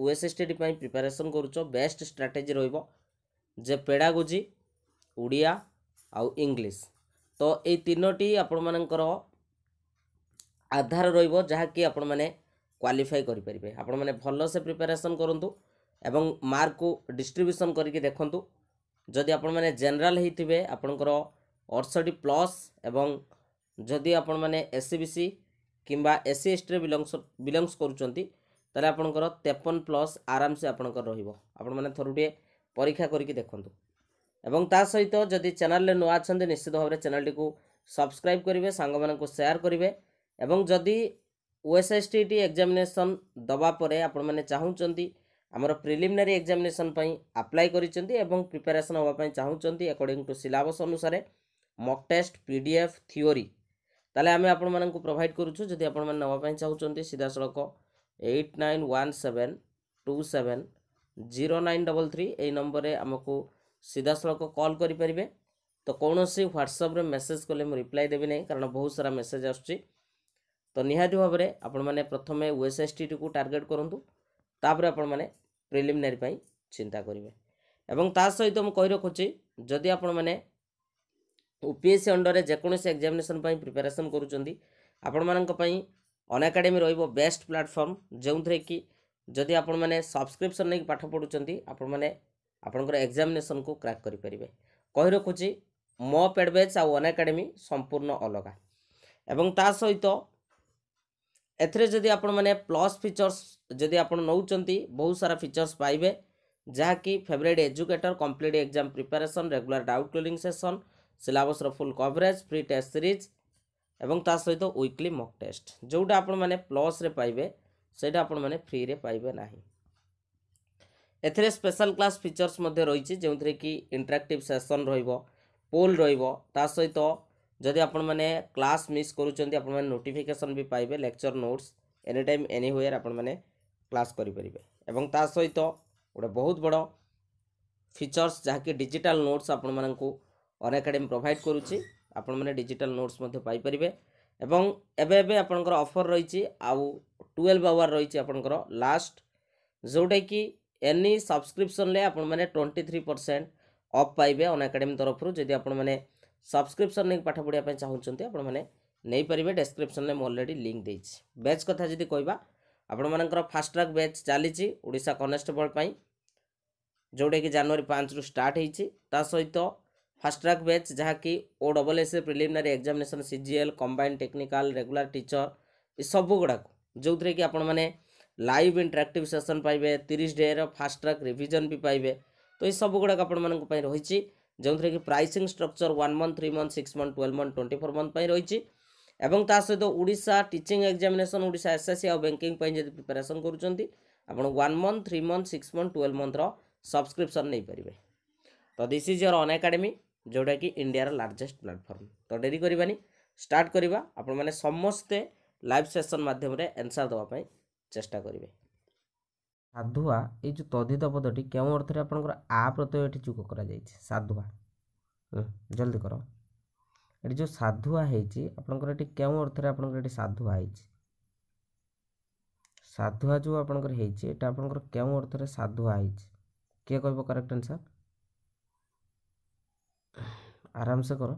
ଓଏସ୍ଏସ୍ଟିଡ଼ି ପାଇଁ ପ୍ରିପାରେସନ୍ କରୁଛ best strategy ରହିବ ଯେ ପେଡ଼ାଗୋଜି ଓଡ଼ିଆ ଆଉ ଇଂଲିଶ ତ ଏଇ ତିନୋଟି ଆପଣମାନଙ୍କର ଆଧାର ରହିବ ଯାହାକି ଆପଣମାନେ କ୍ୱାଲିଫାଇ କରିପାରିବେ ଆପଣମାନେ ଭଲସେ ପ୍ରିପାରେସନ୍ କରନ୍ତୁ ଏବଂ ମାର୍କକୁ ଡିଷ୍ଟ୍ରିବ୍ୟୁସନ୍ କରିକି ଦେଖନ୍ତୁ ଯଦି ଆପଣମାନେ ଜେନେରାଲ୍ ହେଇଥିବେ ଆପଣଙ୍କର ଅଠଷଠି ପ୍ଲସ୍ ଏବଂ ଯଦି ଆପଣମାନେ ଏସ୍ ସି ବି ସି କିମ୍ବା ଏସ୍ ସି ଏସ୍ଟିରେ ବିଲଙ୍ଗସ୍ ବିଲଙ୍ଗସ୍ କରୁଛନ୍ତି ତାହେଲେ ଆପଣଙ୍କର ତେପନ ପ୍ଲସ୍ ଆରାମସେ ଆପଣଙ୍କର ରହିବ ଆପଣମାନେ ଥରୁଟିଏ ପରୀକ୍ଷା କରିକି ଦେଖନ୍ତୁ ଏବଂ ତା ସହିତ ଯଦି ଚ୍ୟାନେଲରେ ନୂଆ ଅଛନ୍ତି ନିଶ୍ଚିତ ଭାବରେ ଚ୍ୟାନେଲଟିକୁ ସବସ୍କ୍ରାଇବ୍ କରିବେ ସାଙ୍ଗମାନଙ୍କୁ ସେୟାର କରିବେ ଏବଂ ଯଦି ଓଏସ୍ଏସ୍ଟି ଟି ଏକ୍ଜାମିନେସନ୍ ଦେବା ପରେ ଆପଣମାନେ ଚାହୁଁଛନ୍ତି ଆମର ପ୍ରିଲିମିନାରୀ ଏକ୍ଜାମିନେସନ୍ ପାଇଁ ଆପ୍ଲାଏ କରିଛନ୍ତି ଏବଂ ପ୍ରିପାରେସନ୍ ହେବା ପାଇଁ ଚାହୁଁଛନ୍ତି ଆକର୍ଡ଼ିଂ ଟୁ ସିଲାବସ୍ ଅନୁସାରେ mock test P D F theory ତାହେଲେ ଆମେ ଆପଣମାନଙ୍କୁ ପ୍ରୋଭାଇଡ଼ କରୁଛୁ ଯଦି ଆପଣମାନେ ନେବା ପାଇଁ ଚାହୁଁଛନ୍ତି ସିଧାସଳଖ eight nine one seven two seven zero nine double three ଏଇ ନମ୍ବରରେ ଆମକୁ ସିଧାସଳଖ କଲ୍ କରିପାରିବେ ତ କୌଣସି ହ୍ୱାଟ୍ସଅପ୍ରେ ମେସେଜ୍ କଲେ ମୁଁ ରିପ୍ଲାଏ ଦେବି ନାହିଁ କାରଣ ବହୁତ ସାରା ମେସେଜ୍ ଆସୁଛି ତ ନିହାତି ଭାବରେ ଆପଣମାନେ ପ୍ରଥମେ ଓଏସ୍ଏସ୍ଟିଟିକୁ ଟାର୍ଗେଟ୍ କରନ୍ତୁ ତାପରେ ଆପଣମାନେ ପ୍ରିଲିମିନାରୀ ପାଇଁ ଚିନ୍ତା କରିବେ ଏବଂ ତା ସହିତ ମୁଁ କହି ରଖୁଛି ଯଦି ଆପଣମାନେ ୟୁପିଏସ୍ସି ଅଣ୍ଡରରେ ଯେକୌଣସି ଏକ୍ଜାମିନେସନ୍ ପାଇଁ ପ୍ରିପାରେସନ୍ କରୁଛନ୍ତି ଆପଣମାନଙ୍କ ପାଇଁ অନ୍ ଏକାଡେମୀ ରହିବ ବେଷ୍ଟ ପ୍ଲାଟଫର୍ମ ଯେଉଁଥିରେ କି ଯଦି ଆପଣମାନେ ସବସ୍କ୍ରିପସନ୍ ନେଇକି ପାଠ ପଢ଼ୁଛନ୍ତି ଆପଣମାନେ ଆପଣଙ୍କର ଏକ୍ଜାମିନେସନ୍କୁ କ୍ରାକ୍ କରିପାରିବେ କହି ରଖୁଛି ମୋ ପେଡ୍ ବ୍ୟାଚ୍ ଆଉ ଅନ୍ ଏକାଡେମୀ ସମ୍ପୂର୍ଣ୍ଣ ଅଲଗା ଏବଂ ତା ସହିତ ଏଥିରେ ଯଦି ଆପଣମାନେ ପ୍ଲସ୍ ଫିଚର୍ସ ଯଦି ଆପଣ ନେଉଛନ୍ତି ବହୁତ ସାରା ଫିଚର୍ସ ପାଇବେ ଯାହାକି favourite educator complete exam preparation regular doubt clearing session ସିଲାବସ୍ର full coverage free test series এবং তা সহিত ୱିକଲି ମକ୍ ଟେଷ୍ଟ ଯେଉଁଟା ଆପଣମାନେ ପ୍ଲସ୍ରେ ପାଇବେ ସେଇଟା ଆପଣମାନେ ଫ୍ରିରେ ପାଇବେ ନାହିଁ ଏଥିରେ ସ୍ପେଶାଲ କ୍ଲାସ୍ ଫିଚର୍ସ ମଧ୍ୟ ରହିଛି ଯେଉଁଥିରେ କି ଇଣ୍ଟରାକ୍ଟିଭ୍ ସେସନ୍ ରହିବ ପୋଲ୍ ରହିବ ତା ସହିତ ଯଦି ଆପଣମାନେ କ୍ଲାସ୍ ମିସ୍ କରୁଛନ୍ତି ଆପଣମାନେ ନୋଟିଫିକେସନ୍ ବି ପାଇବେ lecture notes any time anywhere ଆପଣମାନେ କ୍ଲାସ୍ କରିପାରିବେ ଏବଂ ତା ସହିତ ଗୋଟେ ବହୁତ ବଡ଼ ଫିଚର୍ସ ଯାହାକି ଡିଜିଟାଲ୍ ନୋଟ୍ସ ଆପଣମାନଙ୍କୁ ଅନ୍ ଏକାଡେମୀ ପ୍ରୋଭାଇଡ଼ କରୁଛି ଆପଣମାନେ ଡିଜିଟାଲ୍ ନୋଟ୍ସ ମଧ୍ୟ ପାଇପାରିବେ ଏବଂ ଏବେ ଏବେ ଆପଣଙ୍କର ଅଫର୍ ରହିଛି ଆଉ ଟୁଏଲ୍ଭ ଆୱାର୍ ରହିଛି ଆପଣଙ୍କର ଲାଷ୍ଟ ଯେଉଁଟାକି ଏନି ସବସ୍କ୍ରିପ୍ସନ୍ରେ ଆପଣମାନେ ଟ୍ୱେଣ୍ଟି ଥ୍ରୀ ପରସେଣ୍ଟ ଅଫ୍ ପାଇବେ ଅନ୍ ଏକାଡେମୀ ତରଫରୁ ଯଦି ଆପଣମାନେ ସବସ୍କ୍ରିପ୍ସନ୍ ନେଇକି ପାଠ ପଢ଼ିବା ପାଇଁ ଚାହୁଁଛନ୍ତି ଆପଣମାନେ ନେଇପାରିବେ ଡେସ୍କ୍ରିପ୍ସନ୍ରେ ମୁଁ ଅଲରେଡ଼ି ଲିଙ୍କ୍ ଦେଇଛି ବ୍ୟାଚ୍ କଥା ଯଦି କହିବା ଆପଣମାନଙ୍କର ଫାଷ୍ଟଟ୍ରାକ୍ ବ୍ୟାଚ୍ ଚାଲିଛି ଓଡ଼ିଶା କନେଷ୍ଟବଳ ପାଇଁ ଯେଉଁଟାକି ଜାନୁଆରୀ ପାଞ୍ଚରୁ ଷ୍ଟାର୍ଟ ହେଇଛି ତା ସହିତ ফাস্ট্রাক ব্যাচ ଯାହାକି O double S preliminary examination C G L combine technical regular teacher ସବୁଗୁଡ଼ାକୁ ଯେଉଁଥିରେ କି ଆପଣମାନେ ଲାଇଭ୍ ଇଣ୍ଟରାକ୍ଟିଭ୍ ସେସନ୍ ପାଇବେ ତିରିଶ ଡେର ଫାଷ୍ଟଟ୍ରାକ୍ ରିଭିଜନ୍ ବି ପାଇବେ ତ ଏଇ ସବୁଗୁଡ଼ାକ ଆପଣମାନଙ୍କ ପାଇଁ ରହିଛି ଯେଉଁଥିରେ କି pricing structure one month three month six month twelve month twenty four month ପାଇଁ ରହିଛି ଏବଂ ତା ସହିତ Odisha teaching examination Odisha S S C ଆଉ ବ୍ୟାଙ୍କିଂ ପାଇଁ ଯଦି ପ୍ରିପାରେସନ୍ କରୁଛନ୍ତି ଆପଣ one month three month six month twelve ମନ୍ଥର ସବସ୍କ୍ରିପ୍ସନ୍ ନେଇପାରିବେ ତ this is your Unacademy ଯେଉଁଟାକି ଇଣ୍ଡିଆର ଲାର୍ଜେଷ୍ଟ ପ୍ଲାଟଫର୍ମ ତ ଡେରି କରିବାନି ଷ୍ଟାର୍ଟ କରିବା ଆପଣମାନେ ସମସ୍ତେ ଲାଇଭ୍ ସେସନ୍ ମାଧ୍ୟମରେ ଆନ୍ସର୍ ଦେବା ପାଇଁ ଚେଷ୍ଟା କରିବେ ସାଧୁଆ ଏଇ ଯେଉଁ ତଦ୍ଧିତ ପଦଟି କେଉଁ ଅର୍ଥରେ ଆପଣଙ୍କର ଆ ପ୍ରତ୍ୟୟ ଏଠି ଯୁଗ କରାଯାଇଛି ସାଧୁଆ ଜଲ୍ଦି କର ଏଠି ଯେଉଁ ସାଧୁଆ ହେଇଛି ଆପଣଙ୍କର ଏଠି କେଉଁ ଅର୍ଥରେ ଆପଣଙ୍କର ଏଠି ସାଧୁଆ ହେଇଛି ସାଧୁଆ ଯେଉଁ ଆପଣଙ୍କର ହେଇଛି ଏଇଟା ଆପଣଙ୍କର କେଉଁ ଅର୍ଥରେ ସାଧୁଆ ହେଇଛି କିଏ କହିବ କରେକ୍ଟ ଆନ୍ସର୍ ଆରାମସେ କର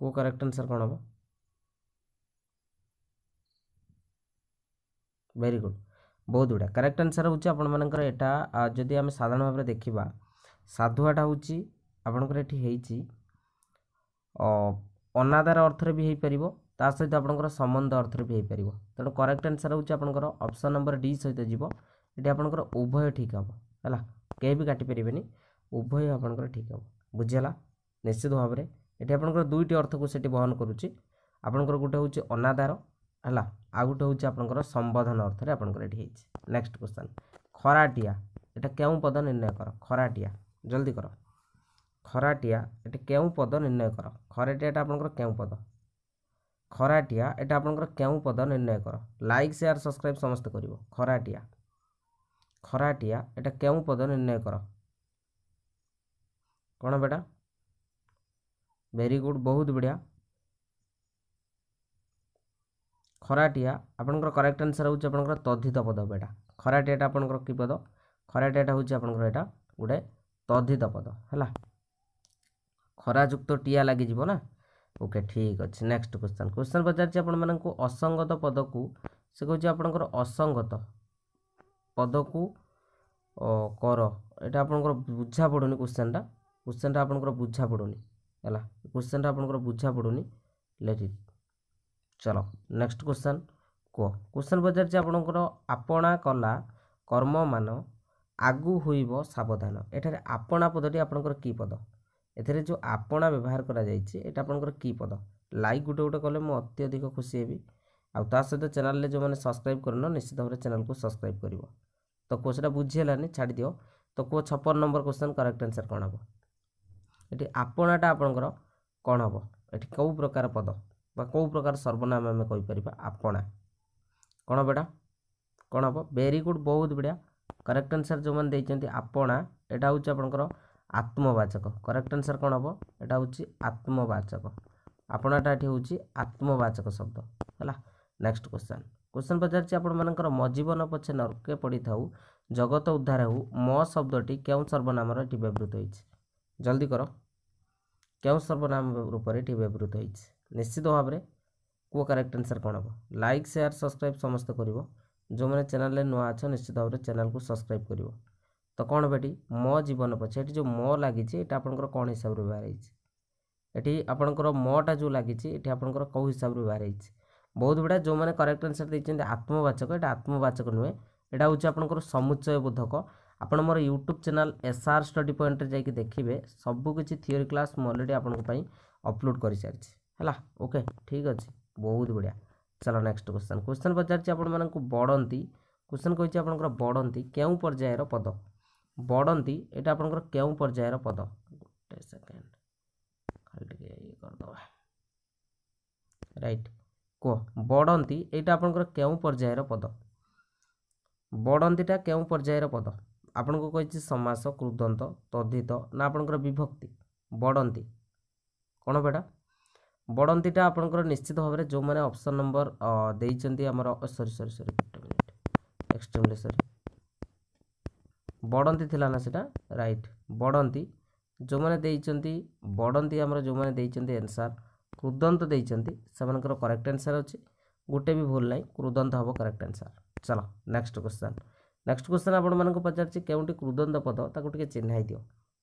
କେଉଁ କରେକ୍ଟ ଆନ୍ସର୍ କ'ଣ ହେବ ଭେରି ଗୁଡ୍ ବହୁତ ଗୁଡ଼ା କରେକ୍ଟ ଆନ୍ସର୍ ହେଉଛି ଆପଣମାନଙ୍କର ଏଇଟା ଯଦି ଆମେ ସାଧାରଣ ଭାବରେ ଦେଖିବା ସାଧୁଆଟା ହେଉଛି ଆପଣଙ୍କର ଏଠି ହେଇଛି ଅନାଦାର ଅର୍ଥରେ ବି ହେଇପାରିବ ତା ସହିତ ଆପଣଙ୍କର ସମ୍ବନ୍ଧ ଅର୍ଥରେ ବି ହେଇପାରିବ ତେଣୁ କରେକ୍ଟ ଆନ୍ସର୍ ହେଉଛି ଆପଣଙ୍କର ଅପସନ୍ ନମ୍ବର ଡି ସହିତ ଯିବ ଏଠି ଆପଣଙ୍କର ଉଭୟ ଠିକ୍ ହେବ ହେଲା କେହି ବି କାଟିପାରିବେନି ଉଭୟ ଆପଣଙ୍କର ଠିକ୍ ହେବ ବୁଝିହେଲା ନିଶ୍ଚିତ ଭାବରେ ଏଠି ଆପଣଙ୍କର ଦୁଇଟି ଅର୍ଥକୁ ସେଠି ବହନ କରୁଛି ଆପଣଙ୍କର ଗୋଟେ ହେଉଛି ଅନାଦାର ହେଲା ଆଉ ଗୋଟେ ହେଉଛି ଆପଣଙ୍କର ସମ୍ବୋଧନ ଅର୍ଥରେ ଆପଣଙ୍କର ଏଠି ହେଇଛି ନେକ୍ସଟ କ୍ୱେଶ୍ଚନ୍ ଖରାଟିଆ ଏଇଟା କେଉଁ ପଦ ନିର୍ଣ୍ଣୟ କର ଖରାଟିଆ ଜଲ୍ଦି କର ଖରାଟିଆ ଏଠି କେଉଁ ପଦ ନିର୍ଣ୍ଣୟ କର ଖରାଟିଆଟା ଆପଣଙ୍କର କେଉଁ ପଦ ଖରାଟିଆ ଏଇଟା ଆପଣଙ୍କର କେଉଁ ପଦ ନିର୍ଣ୍ଣୟ କର ଲାଇକ୍ ସେୟାର ସବସ୍କ୍ରାଇବ୍ ସମସ୍ତେ କରିବ ଖରାଟିଆ ଖରାଟିଆ ଏଇଟା କେଉଁ ପଦ ନିର୍ଣ୍ଣୟ କର କ'ଣ ବେଟା ଭେରି ଗୁଡ଼୍ ବହୁତ ବଢ଼ିଆ ଖରାଟିଆ ଆପଣଙ୍କର କରେକ୍ଟ ଆନ୍ସର୍ ହେଉଛି ଆପଣଙ୍କର ତଦ୍ଧିତ ପଦବ ଏଇଟା ଖରାଟିଆଟା ଆପଣଙ୍କର କି ପଦ ଖରାଟିଆଟା ହେଉଛି ଆପଣଙ୍କର ଏଇଟା ଗୋଟେ ତଦ୍ଧିତ ପଦ ହେଲା ଖରାଯୁକ୍ତ ଟିଆ ଲାଗିଯିବ ନା ଓକେ ଠିକ୍ ଅଛି ନେକ୍ସଟ କୋଶ୍ଚିନ୍ କୋଶ୍ଚିନ୍ ପଚାରିଛି ଆପଣମାନଙ୍କୁ ଅସଙ୍ଗତ ପଦକୁ ସେ କହୁଛି ଆପଣଙ୍କର ଅସଙ୍ଗତ ପଦକୁ କର ଏଇଟା ଆପଣଙ୍କର ବୁଝା ପଡ଼ୁନି କୋଶ୍ଚିନ୍ଟା କୋଶ୍ଚିନ୍ଟା ଆପଣଙ୍କର ବୁଝା ପଡ଼ୁନି ହେଲା କୋଶ୍ଚିନ୍ଟା ଆପଣଙ୍କର ବୁଝା ପଡ଼ୁନି ଲେଟ୍ ଚଲ ନେକ୍ସଟ କୋଶ୍ଚିନ୍ କୁହ କୋଶ୍ଚିନ୍ ପଚାରିଛି ଆପଣଙ୍କର ଆପଣା କଲା କର୍ମମାନ ଆଗୁ ହୋଇବ ସାବଧାନ ଏଠାରେ ଆପଣା ପଦଟି ଆପଣଙ୍କର କି ପଦ ଏଥିରେ ଯେଉଁ ଆପଣା ବ୍ୟବହାର କରାଯାଇଛି ଏଇଟା ଆପଣଙ୍କର କି ପଦ ଲାଇକ୍ ଗୋଟେ ଗୋଟେ କଲେ ମୁଁ ଅତ୍ୟଧିକ ଖୁସି ହେବି ଆଉ ତା ସହିତ ଚ୍ୟାନେଲରେ ଯେଉଁମାନେ ସବସ୍କ୍ରାଇବ୍ କରୁନ ନିଶ୍ଚିତ ଭାବରେ ଚ୍ୟାନେଲ୍କୁ ସବସ୍କ୍ରାଇବ୍ କରିବ ତ କୁହ ସେଇଟା ବୁଝି ହେଲାନି ଛାଡ଼ିଦିଅ ତ କୁହ ଛପନ ନମ୍ବର କୋଶ୍ଚିନ୍ କରେକ୍ଟ ଆନ୍ସର କ'ଣ ହେବ ଏଠି ଆପଣାଟା ଆପଣଙ୍କର କ'ଣ ହେବ ଏଠି କେଉଁ ପ୍ରକାର ପଦ ବା କେଉଁ ପ୍ରକାର ସର୍ବନାମ ଆମେ କହିପାରିବା ଆପଣା କ'ଣ ବେଡ଼ା କ'ଣ ହେବ ଭେରି ଗୁଡ଼୍ ବହୁତ ବଢ଼ିଆ କରେକ୍ଟ ଆନ୍ସର ଯେଉଁମାନେ ଦେଇଛନ୍ତି ଆପଣା ଏଇଟା ହେଉଛି ଆପଣଙ୍କର ଆତ୍ମବାଚକ କରେକ୍ଟ ଆନ୍ସର କ'ଣ ହେବ ଏଇଟା ହେଉଛି ଆତ୍ମବାଚକ ଆପଣାଟା ଏଠି ହେଉଛି ଆତ୍ମବାଚକ ଶବ୍ଦ ହେଲା ନେକ୍ସଟ କୋଶ୍ଚିନ୍ କୋଶ୍ଚିନ୍ ପଚାରିଛି ଆପଣମାନଙ୍କର ମୋ ଜୀବନ ପଛେ ନର୍କେ ପଡ଼ିଥାଉ ଜଗତ ଉଦ୍ଧାର ହେଉ ମୋ ଶବ୍ଦଟି କେଉଁ ସର୍ବନାମର ଏଠି ବ୍ୟବହୃତ ହୋଇଛି ଜଲ୍ଦି କର କେଉଁ ସର୍ବନାମ ରୂପରେ ଏଠି ବ୍ୟବହୃତ ହୋଇଛି ନିଶ୍ଚିତ ଭାବରେ କୁହ କରେକ୍ଟ ଆନ୍ସର୍ କ'ଣ ହେବ ଲାଇକ୍ ସେୟାର ସବସ୍କ୍ରାଇବ୍ ସମସ୍ତେ କରିବ ଯେଉଁମାନେ ଚ୍ୟାନେଲରେ ନୂଆ ଅଛ ନିଶ୍ଚିତ ଭାବରେ ଚ୍ୟାନେଲକୁ ସବସ୍କ୍ରାଇବ୍ କରିବ ତ କ'ଣ ହେବ ଏଠି ମୋ ଜୀବନ ପଛେ ଏଠି ଯେଉଁ ମୋ ଲାଗିଛି ଏଇଟା ଆପଣଙ୍କର କ'ଣ ହିସାବରେ ବ୍ୟବହାର ହେଇଛି ଏଠି ଆପଣଙ୍କର ମଟା ଯେଉଁ ଲାଗିଛି ଏଠି ଆପଣଙ୍କର କେଉଁ ହିସାବରେ ବ୍ୟବହାର ହେଇଛି ବହୁତ ଗୁଡ଼ା ଯେଉଁମାନେ କରେକ୍ଟ ଆନ୍ସର୍ ଦେଇଛନ୍ତି ଆତ୍ମବାଚକ ଏଇଟା ଆତ୍ମବାଚକ ନୁହେଁ ଏଇଟା ହେଉଛି ଆପଣଙ୍କର ସମୁଚୟ ବୋଧକ ଆପଣ ମୋର YouTube channel S R study ପଏଣ୍ଟରେ ଯାଇକି ଦେଖିବେ ସବୁକିଛି ଥିଓରି କ୍ଲାସ୍ ମୁଁ ଅଲରେଡ଼ି ଆପଣଙ୍କ ପାଇଁ ଅପଲୋଡ଼ କରିସାରିଛି ହେଲା ଓକେ ଠିକ୍ ଅଛି ବହୁତ ବଢ଼ିଆ ଚାଲ ନେକ୍ସଟ କ୍ୱେଶ୍ଚନ୍ କ୍ୱେଶ୍ଚନ୍ ପଚାରିଛି ଆପଣମାନଙ୍କୁ ବଢ଼ନ୍ତି କ୍ୱେଶ୍ଚନ୍ କହିଛି ଆପଣଙ୍କର ବଢ଼ନ୍ତି କେଉଁ ପର୍ଯ୍ୟାୟର ପଦ ବଢ଼ନ୍ତି ଏଇଟା ଆପଣଙ୍କର କେଉଁ ପର୍ଯ୍ୟାୟର ପଦ ଗୋଟେ ସେକେଣ୍ଡ ଖାଲି ଟିକେ ଇଏ କରିଦେବା ରାଇଟ୍ କୁହ ବଢ଼ନ୍ତି ଏଇଟା ଆପଣଙ୍କର କେଉଁ ପର୍ଯ୍ୟାୟର ପଦ ବଢ଼ନ୍ତିଟା କେଉଁ ପର୍ଯ୍ୟାୟର ପଦ ଆପଣଙ୍କୁ କହିଛି ସମାସ କୃଦନ୍ତ ତଦ୍ଧିତ ନା ଆପଣଙ୍କର ବିଭକ୍ତି ବଡ଼ନ୍ତି କ'ଣ ବେଡ଼ା ବଡ଼ନ୍ତିଟା ଆପଣଙ୍କର ନିଶ୍ଚିତ ଭାବରେ ଯେଉଁମାନେ ଅପସନ୍ ନମ୍ବର ଦେଇଛନ୍ତି ଆମର ସରି ସରି ସରି ଗୋଟେ ମିନିଟ୍ ଏକ୍ସଟ୍ରିମଲି ସରି ବଡ଼ନ୍ତି ଥିଲା ନା ସେଇଟା ରାଇଟ୍ ବଡ଼ନ୍ତି ଯେଉଁମାନେ ଦେଇଛନ୍ତି ବଡ଼ନ୍ତି ଆମର ଯେଉଁମାନେ ଦେଇଛନ୍ତି ଏନ୍ସାର୍ କୃଦନ୍ତ ଦେଇଛନ୍ତି ସେମାନଙ୍କର କରେକ୍ଟ ଆନ୍ସାର୍ ଅଛି ଗୋଟେ ବି ଭୁଲ ନାହିଁ କୃଦନ୍ତ ହେବ କରେକ୍ଟ ଆନ୍ସାର୍ ଚାଲ ନେକ୍ସଟ କୋଶ୍ଚିନ୍ ନେକ୍ସଟ କ୍ୱେଶ୍ଚନ୍ ଆପଣମାନଙ୍କୁ ପଚାରିଛି କେଉଁଟି କୃଦନ୍ତ ପଦ ତାକୁ ଟିକେ ଚିହ୍ନାଇ ଦିଅ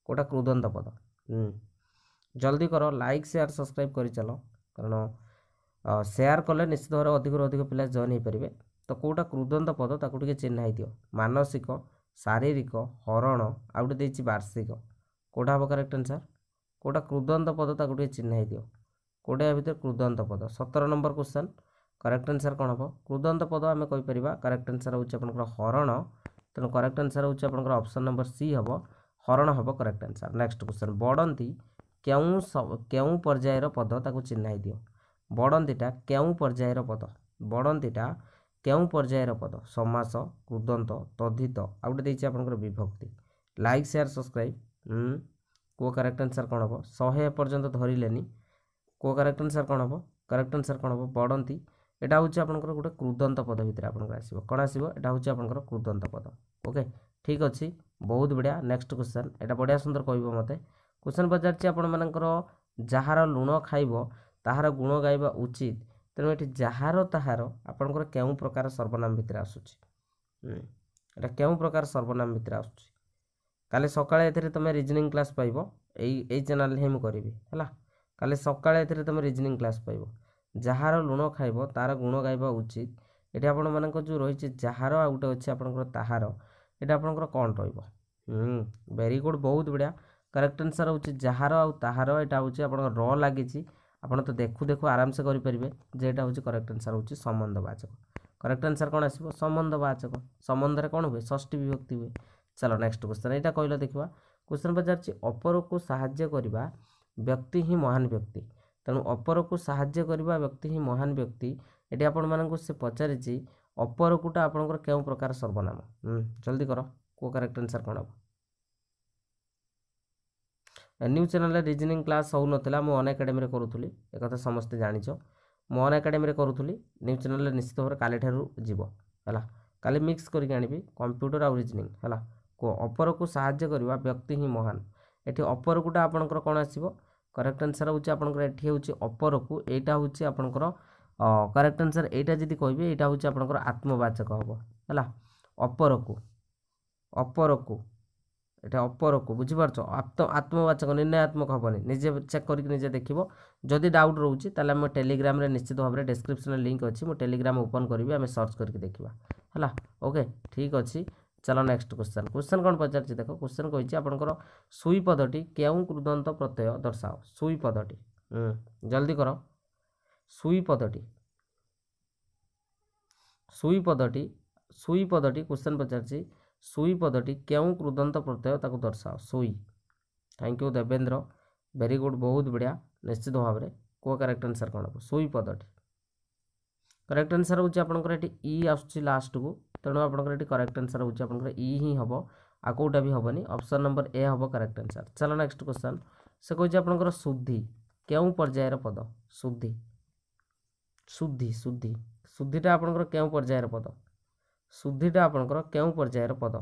କେଉଁଟା କୃଦନ୍ତ ପଦ ଜଲ୍ଦି କର ଲାଇକ୍ ସେୟାର ସବସ୍କ୍ରାଇବ୍ କରିଚାଲ କାରଣ ସେୟାର କଲେ ନିଶ୍ଚିତ ଭାବରେ ଅଧିକରୁ ଅଧିକ ପିଲା ଜଏନ୍ ହୋଇପାରିବେ ତ କେଉଁଟା କୃଦନ୍ତ ପଦ ତାକୁ ଟିକେ ଚିହ୍ନାଇ ଦିଅ ମାନସିକ ଶାରୀରିକ ହରଣ ଆଉ ଗୋଟେ ଦେଇଛି ବାର୍ଷିକ କେଉଁଟା ହେବ କରେକ୍ଟ ଆନ୍ସର୍ କେଉଁଟା କୃଦନ୍ତ ପଦ ତାକୁ ଟିକେ ଚିହ୍ନାଇ ଦିଅ କେଉଁଟା ଭିତରେ କୃଦନ୍ତ ପଦ ସତର ନମ୍ବର କ୍ୱେଶ୍ଚନ୍ କରେକ୍ଟ ଆନ୍ସର୍ କ'ଣ ହେବ କୃଦନ୍ତ ପଦ ଆମେ କହିପାରିବା କରେକ୍ଟ ଆନ୍ସର୍ ହେଉଛି ଆପଣଙ୍କର ହରଣ ତେଣୁ କରେକ୍ଟ ଆନ୍ସର୍ ହେଉଛି ଆପଣଙ୍କର ଅପସନ୍ ନମ୍ବର ସି ହେବ ହରଣ ହେବ କରେକ୍ଟ ଆନ୍ସର୍ ନେକ୍ସଟ କ୍ୱେଶ୍ଚନ୍ ବଡ଼ନ୍ତି କେଉଁ କେଉଁ ପର୍ଯ୍ୟାୟର ପଦ ତାକୁ ଚିହ୍ନାଇ ଦିଅ ବଡ଼ନ୍ତିଟା କେଉଁ ପର୍ଯ୍ୟାୟର ପଦ ବଡ଼ନ୍ତିଟା କେଉଁ ପର୍ଯ୍ୟାୟର ପଦ ସମାସ କୃଦନ୍ତ ତଦ୍ଧିତ ଆଉ ଗୋଟେ ଦେଇଛି ଆପଣଙ୍କର ବିଭକ୍ତି ଲାଇକ୍ ସେୟାର ସବସ୍କ୍ରାଇବ୍ କେଉଁ କରେକ୍ଟ ଆନ୍ସର୍ କ'ଣ ହେବ ଶହେ ପର୍ଯ୍ୟନ୍ତ ଧରିଲେନି କେଉଁ କରେକ୍ଟ ଆନ୍ସର୍ କ'ଣ ହେବ କରେକ୍ଟ ଆନ୍ସର୍ କ'ଣ ହେବ ବଡ଼ନ୍ତି এটা হচ্ছে আপনার গোটে কৃদন্ত পদ ভিতরে আপনার আসব কোণ আসব এটা হচ্ছে আপনার কৃদন্ত পদ ওকে ঠিক অছি বহুত বড়িয়া নেক্সট কোশ্চেন এটা বড়িয়া সুন্দর কহব মতো কোশ্চেন পচারছি আপনার যাহার লুণ খাইব তাহার গুণ গাইবা উচিত তেমন এটি যাহার তাহার আপনার কেউ প্রকার সর্বনাম ভিতরে আসুচি এটা কেউ প্রকার সর্বনাম ভিতরে আসুচি কালি সকালে এতে তুমি রিজনিং ক্লাস পাইব এই এই চ্যানেল হি মু করবি হল কালি সকালে এতে তুমি রিজনিং ক্লাস পাইব ଯାହାର ଲୁଣ ଖାଇବ ତା'ର ଗୁଣ ଗାଇବା ଉଚିତ ଏଠି ଆପଣମାନଙ୍କର ଯେଉଁ ରହିଛି ଯାହାର ଆଉ ଗୋଟେ ଅଛି ଆପଣଙ୍କର ତାହାର ଏଇଟା ଆପଣଙ୍କର କ'ଣ ରହିବ ଭେରି ଗୁଡ଼୍ ବହୁତ ବଢ଼ିଆ କରେକ୍ଟ ଆନ୍ସର୍ ହେଉଛି ଯାହାର ଆଉ ତାହାର ଏଇଟା ହେଉଛି ଆପଣଙ୍କର ର ଲାଗିଛି ଆପଣ ତ ଦେଖୁ ଦେଖୁ ଆରାମସେ କରିପାରିବେ ଯେ ଏଇଟା ହେଉଛି କରେକ୍ଟ ଆନ୍ସର୍ ହେଉଛି ସମ୍ବନ୍ଧବାଚକ କରେକ୍ଟ ଆନ୍ସର୍ କ'ଣ ଆସିବ ସମ୍ବନ୍ଧବାଚକ ସମ୍ବନ୍ଧରେ କ'ଣ ହୁଏ ଷଷ୍ଠୀ ବିଭକ୍ତି ହୁଏ ଚାଲ ନେକ୍ସଟ କ୍ୱେଶ୍ଚନ୍ ଏଇଟା କହିଲେ ଦେଖିବା କ୍ୱେଶ୍ଚନ୍ ପଚାରିଛି ଅପରକୁ ସାହାଯ୍ୟ କରିବା ବ୍ୟକ୍ତି ହିଁ ମହାନ ବ୍ୟକ୍ତି ତେଣୁ ଅପରକୁ ସାହାଯ୍ୟ କରିବା ବ୍ୟକ୍ତି ହିଁ ମହାନ ବ୍ୟକ୍ତି ଏଠି ଆପଣମାନଙ୍କୁ ସେ ପଚାରିଛି ଅପରକୁଟା ଆପଣଙ୍କର କେଉଁ ପ୍ରକାର ସର୍ବନାମ ଜଲ୍ଦି କର କେଉଁ କରେକ୍ଟ ଆନ୍ସର କ'ଣ ହେବ ନ୍ୟୁ ଚ୍ୟାନେଲରେ ରିଜନିଂ କ୍ଲାସ୍ ହେଉନଥିଲା ମୁଁ ଅନ୍ ଏକାଡ଼େମୀରେ କରୁଥିଲି ଏକଥା ସମସ୍ତେ ଜାଣିଛ ମୁଁ ଅନ୍ ଏକାଡ଼େମୀରେ କରୁଥିଲି ନ୍ୟୁ ଚ୍ୟାନେଲରେ ନିଶ୍ଚିତ ଭାବରେ କାଲିଠାରୁ ଯିବ ହେଲା କାଲି ମିକ୍ସ କରିକି ଆଣିବି କମ୍ପ୍ୟୁଟର ଆଉ ରିଜନିଂ ହେଲା କୁହ ଅପରକୁ ସାହାଯ୍ୟ କରିବା ବ୍ୟକ୍ତି ହିଁ ମହାନ ଏଠି ଅପରକୁଟା ଆପଣଙ୍କର କ'ଣ ଆସିବ କରେକ୍ଟ ଆନ୍ସର୍ ହେଉଛି ଆପଣଙ୍କର ଏଠି ହେଉଛି ଅପରକୁ ଏଇଟା ହେଉଛି ଆପଣଙ୍କର କରେକ୍ଟ ଆନ୍ସର୍ ଏଇଟା ଯଦି କହିବେ ଏଇଟା ହେଉଛି ଆପଣଙ୍କର ଆତ୍ମବାଚକ ହେବ ହେଲା ଅପରକୁ ଅପରକୁ ଏଇଟା ଅପରକୁ ବୁଝିପାରୁଛ ଆତ୍ମବାଚକ ନିର୍ଣ୍ଣୟାତ୍ମକ ହେବନି ନିଜେ ଚେକ୍ କରିକି ନିଜେ ଦେଖିବ ଯଦି ଡାଉଟ୍ ରହୁଛି ତାହେଲେ ଆମ ଟେଲିଗ୍ରାମରେ ନିଶ୍ଚିତ ଭାବରେ ଡେସ୍କ୍ରିପସନ୍ରେ ଲିଙ୍କ୍ ଅଛି ମୁଁ ଟେଲିଗ୍ରାମ ଓପନ୍ କରିବି ଆମେ ସର୍ଚ୍ଚ କରିକି ଦେଖିବା ହେଲା ଓକେ ଠିକ୍ ଅଛି ଚାଲ ନେକ୍ସଟ କ୍ୱେଶ୍ଚନ୍ କ୍ୱେଶ୍ଚନ୍ କ'ଣ ପଚାରିଛି ଦେଖ କ୍ୱେଶ୍ଚନ୍ କହିଛି ଆପଣଙ୍କର ସୁଇ ପଦଟି କେଉଁ କୃଦନ୍ତ ପ୍ରତ୍ୟୟ ଦର୍ଶାଅ ସୁଇ ପଦଟି ଜଲ୍ଦି କର ସୁଇ ପଦଟି ସୁଇ ପଦଟି ସୁଇ ପଦଟି କ୍ୱେଶ୍ଚନ୍ ପଚାରିଛି ସୁଇ ପଦଟି କେଉଁ କୃଦନ୍ତ ପ୍ରତ୍ୟୟ ତାକୁ ଦର୍ଶାଅ ସୁଇ thank you Devendra very good ବହୁତ ବଢ଼ିଆ ନିଶ୍ଚିତ ଭାବରେ କେଉଁ କରେକ୍ଟ ଆନ୍ସର୍ କ'ଣ ହେବ ସୁଇ ପଦଟି करेक्ट आंसर हूँ आपंकर इ आस लास्ट को तेणु आपंकर करेक्ट आंसर हूँ आपंकर इ ही हम आ भी हेनी अप्सन नंबर ए हम करेक्ट आंसर चलो नेक्स्ट क्वेश्चन से कहे आपंकर शुद्धि क्यों पर्यायर पद शुद्धि शुद्धि शुद्धि शुद्धिटा आपंकर क्यों पर्यायर पद शुद्धिटा आपंकर क्यों पर्यायर पद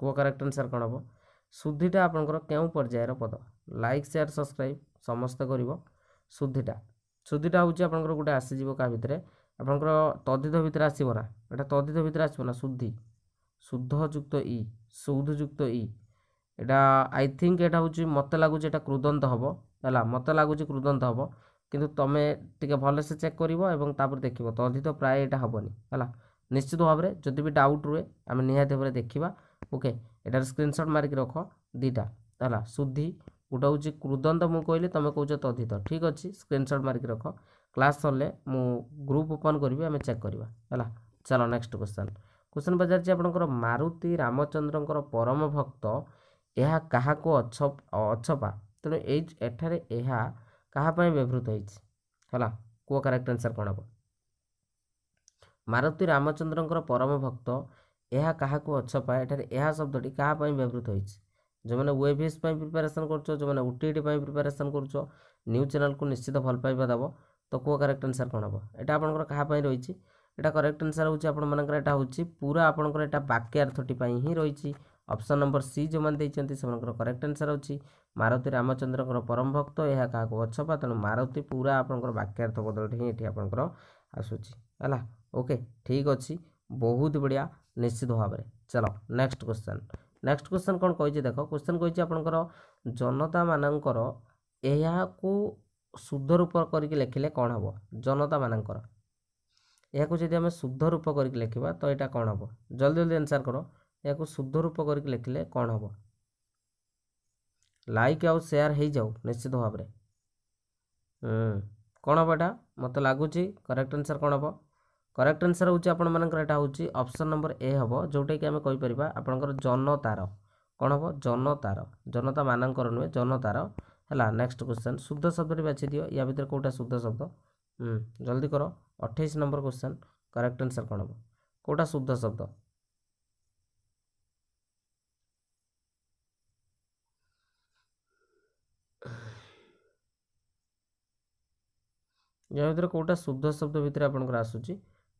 कह करेक्ट आंसर कौन हम शुद्धिटा आपंकर क्यों पर्यायर पद लाइक सेयार सब्सक्राइब समस्त कर शुद्धिटा शुद्धिटा हूँ आपंकर गोटे आसीज क्या भितर ଆପଣଙ୍କର ତଦ୍ଧିତ ଭିତରେ ଆସିବ ନା ଏଇଟା ତଦ୍ଧିତ ଭିତରେ ଆସିବ ନା ଶୁଦ୍ଧି ଶୁଦ୍ଧଯୁକ୍ତ ଇ ସୌଧଯୁକ୍ତ ଇ ଏଇଟା ଆଇ ଥିଙ୍କ ଏଇଟା ହେଉଛି ମୋତେ ଲାଗୁଛି ଏଇଟା କୃଦନ୍ତ ହେବ ହେଲା ମୋତେ ଲାଗୁଛି କୃଦନ୍ତ ହେବ କିନ୍ତୁ ତୁମେ ଟିକେ ଭଲସେ ଚେକ୍ କରିବ ଏବଂ ତାପରେ ଦେଖିବ ତଦ୍ଧିତ ପ୍ରାୟ ଏଇଟା ହେବନି ହେଲା ନିଶ୍ଚିତ ଭାବରେ ଯଦି ବି ଡାଉଟ୍ ରୁହେ ଆମେ ନିହାତି ଭାବରେ ଦେଖିବା ଓକେ ଏଇଟାର ସ୍କ୍ରିନ୍ସଟ୍ ମାରିକି ରଖ ଦୁଇଟା ହେଲା ଶୁଦ୍ଧି ଗୋଟେ ହେଉଛି କୃଦନ୍ତ ମୁଁ କହିଲି ତୁମେ କହୁଛ ତଦ୍ଧିତ ଠିକ୍ ଅଛି ସ୍କ୍ରିନ୍ସଟ୍ ମାରିକି ରଖ କ୍ଲାସ୍ ସରିଲେ ମୁଁ ଗ୍ରୁପ୍ ଓପନ୍ କରିବି ଆମେ ଚେକ୍ କରିବା ହେଲା ଚାଲ ନେକ୍ସଟ କୋଶ୍ଚିନ୍ କୋଶ୍ଚିନ୍ ପଚାରିଛି ଆପଣଙ୍କର ମାରୁତି ରାମଚନ୍ଦ୍ରଙ୍କର ପରମ ଭକ୍ତ ଏହା କାହାକୁ ଅଛପା ତେଣୁ ଏଇ ଏଠାରେ ଏହା କାହା ପାଇଁ ବ୍ୟବହୃତ ହେଇଛି ହେଲା କୁହ କରେକ୍ଟ ଆନ୍ସର୍ କ'ଣ ହେବ ମାରୁତି ରାମଚନ୍ଦ୍ରଙ୍କର ପରମ ଭକ୍ତ ଏହା କାହାକୁ ଅଛପା ଏଠାରେ ଏହା ଶବ୍ଦଟି କାହା ପାଇଁ ବ୍ୟବହୃତ ହୋଇଛି ଯେଉଁମାନେ ୱେଭିଏସ୍ ପାଇଁ ପ୍ରିପାରେସନ୍ କରୁଛ ଯେଉଁମାନେ ଓଟିଇଟି ପାଇଁ ପ୍ରିପାରେସନ୍ କରୁଛ ନ୍ୟୁଜ୍ ଚ୍ୟାନେଲ୍କୁ ନିଶ୍ଚିତ ଭଲ ପାଇବା ଦେବ ତ କୁହ କରେକ୍ଟ ଆନ୍ସର୍ କ'ଣ ହେବ ଏଇଟା ଆପଣଙ୍କର କାହା ପାଇଁ ରହିଛି ଏଇଟା କରେକ୍ଟ ଆନ୍ସର୍ ହେଉଛି ଆପଣମାନଙ୍କର ଏଇଟା ହେଉଛି ପୁରା ଆପଣଙ୍କର ଏଇଟା ବାକ୍ୟାର୍ଥଟି ପାଇଁ ହିଁ ରହିଛି ଅପସନ୍ ନମ୍ବର ସି ଯେଉଁମାନେ ଦେଇଛନ୍ତି ସେମାନଙ୍କର କରେକ୍ଟ ଆନ୍ସର୍ ହେଉଛି ମାରତୀ ରାମଚନ୍ଦ୍ରଙ୍କର ପରମ ଭକ୍ତ ଏହା କାହାକୁ ଅଛପା ତେଣୁ ମାରତୀ ପୁରା ଆପଣଙ୍କର ବାକ୍ୟାର୍ଥ ବଦଳଟି ହିଁ ଏଠି ଆପଣଙ୍କର ଆସୁଛି ହେଲା ଓକେ ଠିକ୍ ଅଛି ବହୁତ ବଢ଼ିଆ ନିଶ୍ଚିତ ଭାବରେ ଚାଲ ନେକ୍ସଟ କ୍ୱେଶ୍ଚନ୍ ନେକ୍ସଟ କ୍ୱେଶ୍ଚନ୍ କ'ଣ କହିଛି ଦେଖ କ୍ୱେଶ୍ଚନ୍ କହିଛି ଆପଣଙ୍କର ଜନତାମାନଙ୍କର ଏହାକୁ ଶୁଦ୍ଧ ରୂପ କରିକି ଲେଖିଲେ କ'ଣ ହେବ ଜନତାମାନଙ୍କର ଏହାକୁ ଯଦି ଆମେ ଶୁଦ୍ଧ ରୂପ କରିକି ଲେଖିବା ତ ଏଇଟା କ'ଣ ହେବ ଜଲ୍ଦି ଜଲ୍ଦି ଆନ୍ସାର୍ କର ଏହାକୁ ଶୁଦ୍ଧ ରୂପ କରିକି ଲେଖିଲେ କ'ଣ ହେବ ଲାଇକ୍ ଆଉ ସେୟାର୍ ହେଇଯାଉ ନିଶ୍ଚିତ ଭାବରେ କ'ଣ ହେବ ଏଇଟା ମୋତେ ଲାଗୁଛି କରେକ୍ଟ ଆନ୍ସର୍ କ'ଣ ହେବ କରେକ୍ଟ ଆନ୍ସର୍ ହେଉଛି ଆପଣମାନଙ୍କର ଏଇଟା ହେଉଛି ଅପସନ୍ ନମ୍ବର ଏ ହେବ ଯେଉଁଟାକି ଆମେ କହିପାରିବା ଆପଣଙ୍କର ଜନତାର କ'ଣ ହେବ ଜନତାର ଜନତାମାନଙ୍କର ନୁହେଁ ଜନତାର ହେଲା ନେକ୍ସଟ କ୍ୱେଶ୍ଚନ୍ ଶୁଦ୍ଧ ଶବ୍ଦଟି ବାଛି ଦିଅ ୟା ଭିତରେ କେଉଁଟା ଶୁଦ୍ଧ ଶବ୍ଦ ଜଲ୍ଦି କର ଅଠେଇଶ ନମ୍ବର କ୍ୱେଶ୍ଚନ୍ କରେକ୍ଟ ଆନ୍ସର୍ କ'ଣ ହେବ କେଉଁଟା ଶୁଦ୍ଧ ଶବ୍ଦ ୟା ଭିତରେ କେଉଁଟା ଶୁଦ୍ଧ ଶବ୍ଦ ଭିତରେ ଆପଣଙ୍କର ଆସୁଛି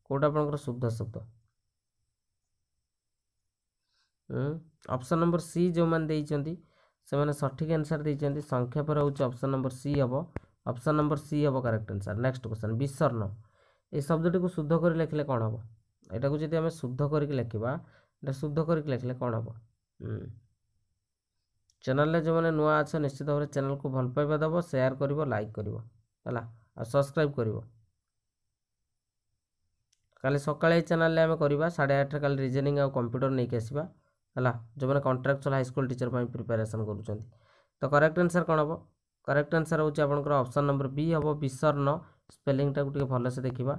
କେଉଁଟା ଆପଣଙ୍କର ଶୁଦ୍ଧ ଶବ୍ଦ ଅପସନ୍ ନମ୍ବର ସି ଯେଉଁମାନେ ଦେଇଛନ୍ତି ସେମାନେ ସଠିକ୍ ଆନ୍ସର୍ ଦେଇଛନ୍ତି ସଂକ୍ଷେପରେ ହେଉଛି ଅପସନ୍ ନମ୍ବର ସି ହେବ ଅପସନ୍ ନମ୍ବର ସି ହେବ କରେକ୍ଟ ଆନ୍ସର୍ ନେକ୍ସଟ କ୍ୱେଶ୍ଚନ୍ ବିସର୍ଣ୍ଣ এই ଶବ୍ଦଟିକୁ ଶୁଦ୍ଧ କରି ଲେଖିଲେ କ'ଣ ହେବ ଏଟାକୁ ଯଦି ଆମେ ଶୁଦ୍ଧ କରିକି ଲେଖିବା ଏଇଟା ଶୁଦ୍ଧ କରିକି ଲେଖିଲେ କ'ଣ ହେବ ଚ୍ୟାନେଲରେ ଯେଉଁମାନେ ନୂଆ ଅଛ ନିଶ୍ଚିତ ଭାବରେ ଚ୍ୟାନେଲକୁ ଭଲ ପାଇବା ଦେବ ସେୟାର କରିବ ଲାଇକ୍ କରିବ ହେଲା ଆଉ ସବସ୍କ୍ରାଇବ୍ କରିବ କାଲି ସକାଳେ ଏଇ ଚ୍ୟାନେଲରେ ଆମେ କରିବା ସାଢ଼େ ଆଠରେ କାଲି ରିଜନିଂ ଆଉ କମ୍ପ୍ୟୁଟର ନେଇକି ଆସିବା ହେଲା ଯେଉଁମାନେ କଣ୍ଟ୍ରାକ୍ଚୁଆଲ୍ ହାଇସ୍କୁଲ ଟିଚର ପାଇଁ ପ୍ରିପାରେସନ୍ କରୁଛନ୍ତି ତ କରେକ୍ଟ ଆନ୍ସର୍ କ'ଣ ହେବ କରେକ୍ଟ ଆନ୍ସର୍ ହେଉଛି ଆପଣଙ୍କର ଅପସନ୍ ନମ୍ବର ବି ହେବ ବିସର୍ଣ୍ଣ ସ୍ପେଲିଂଟାକୁ ଟିକେ ଭଲସେ ଦେଖିବା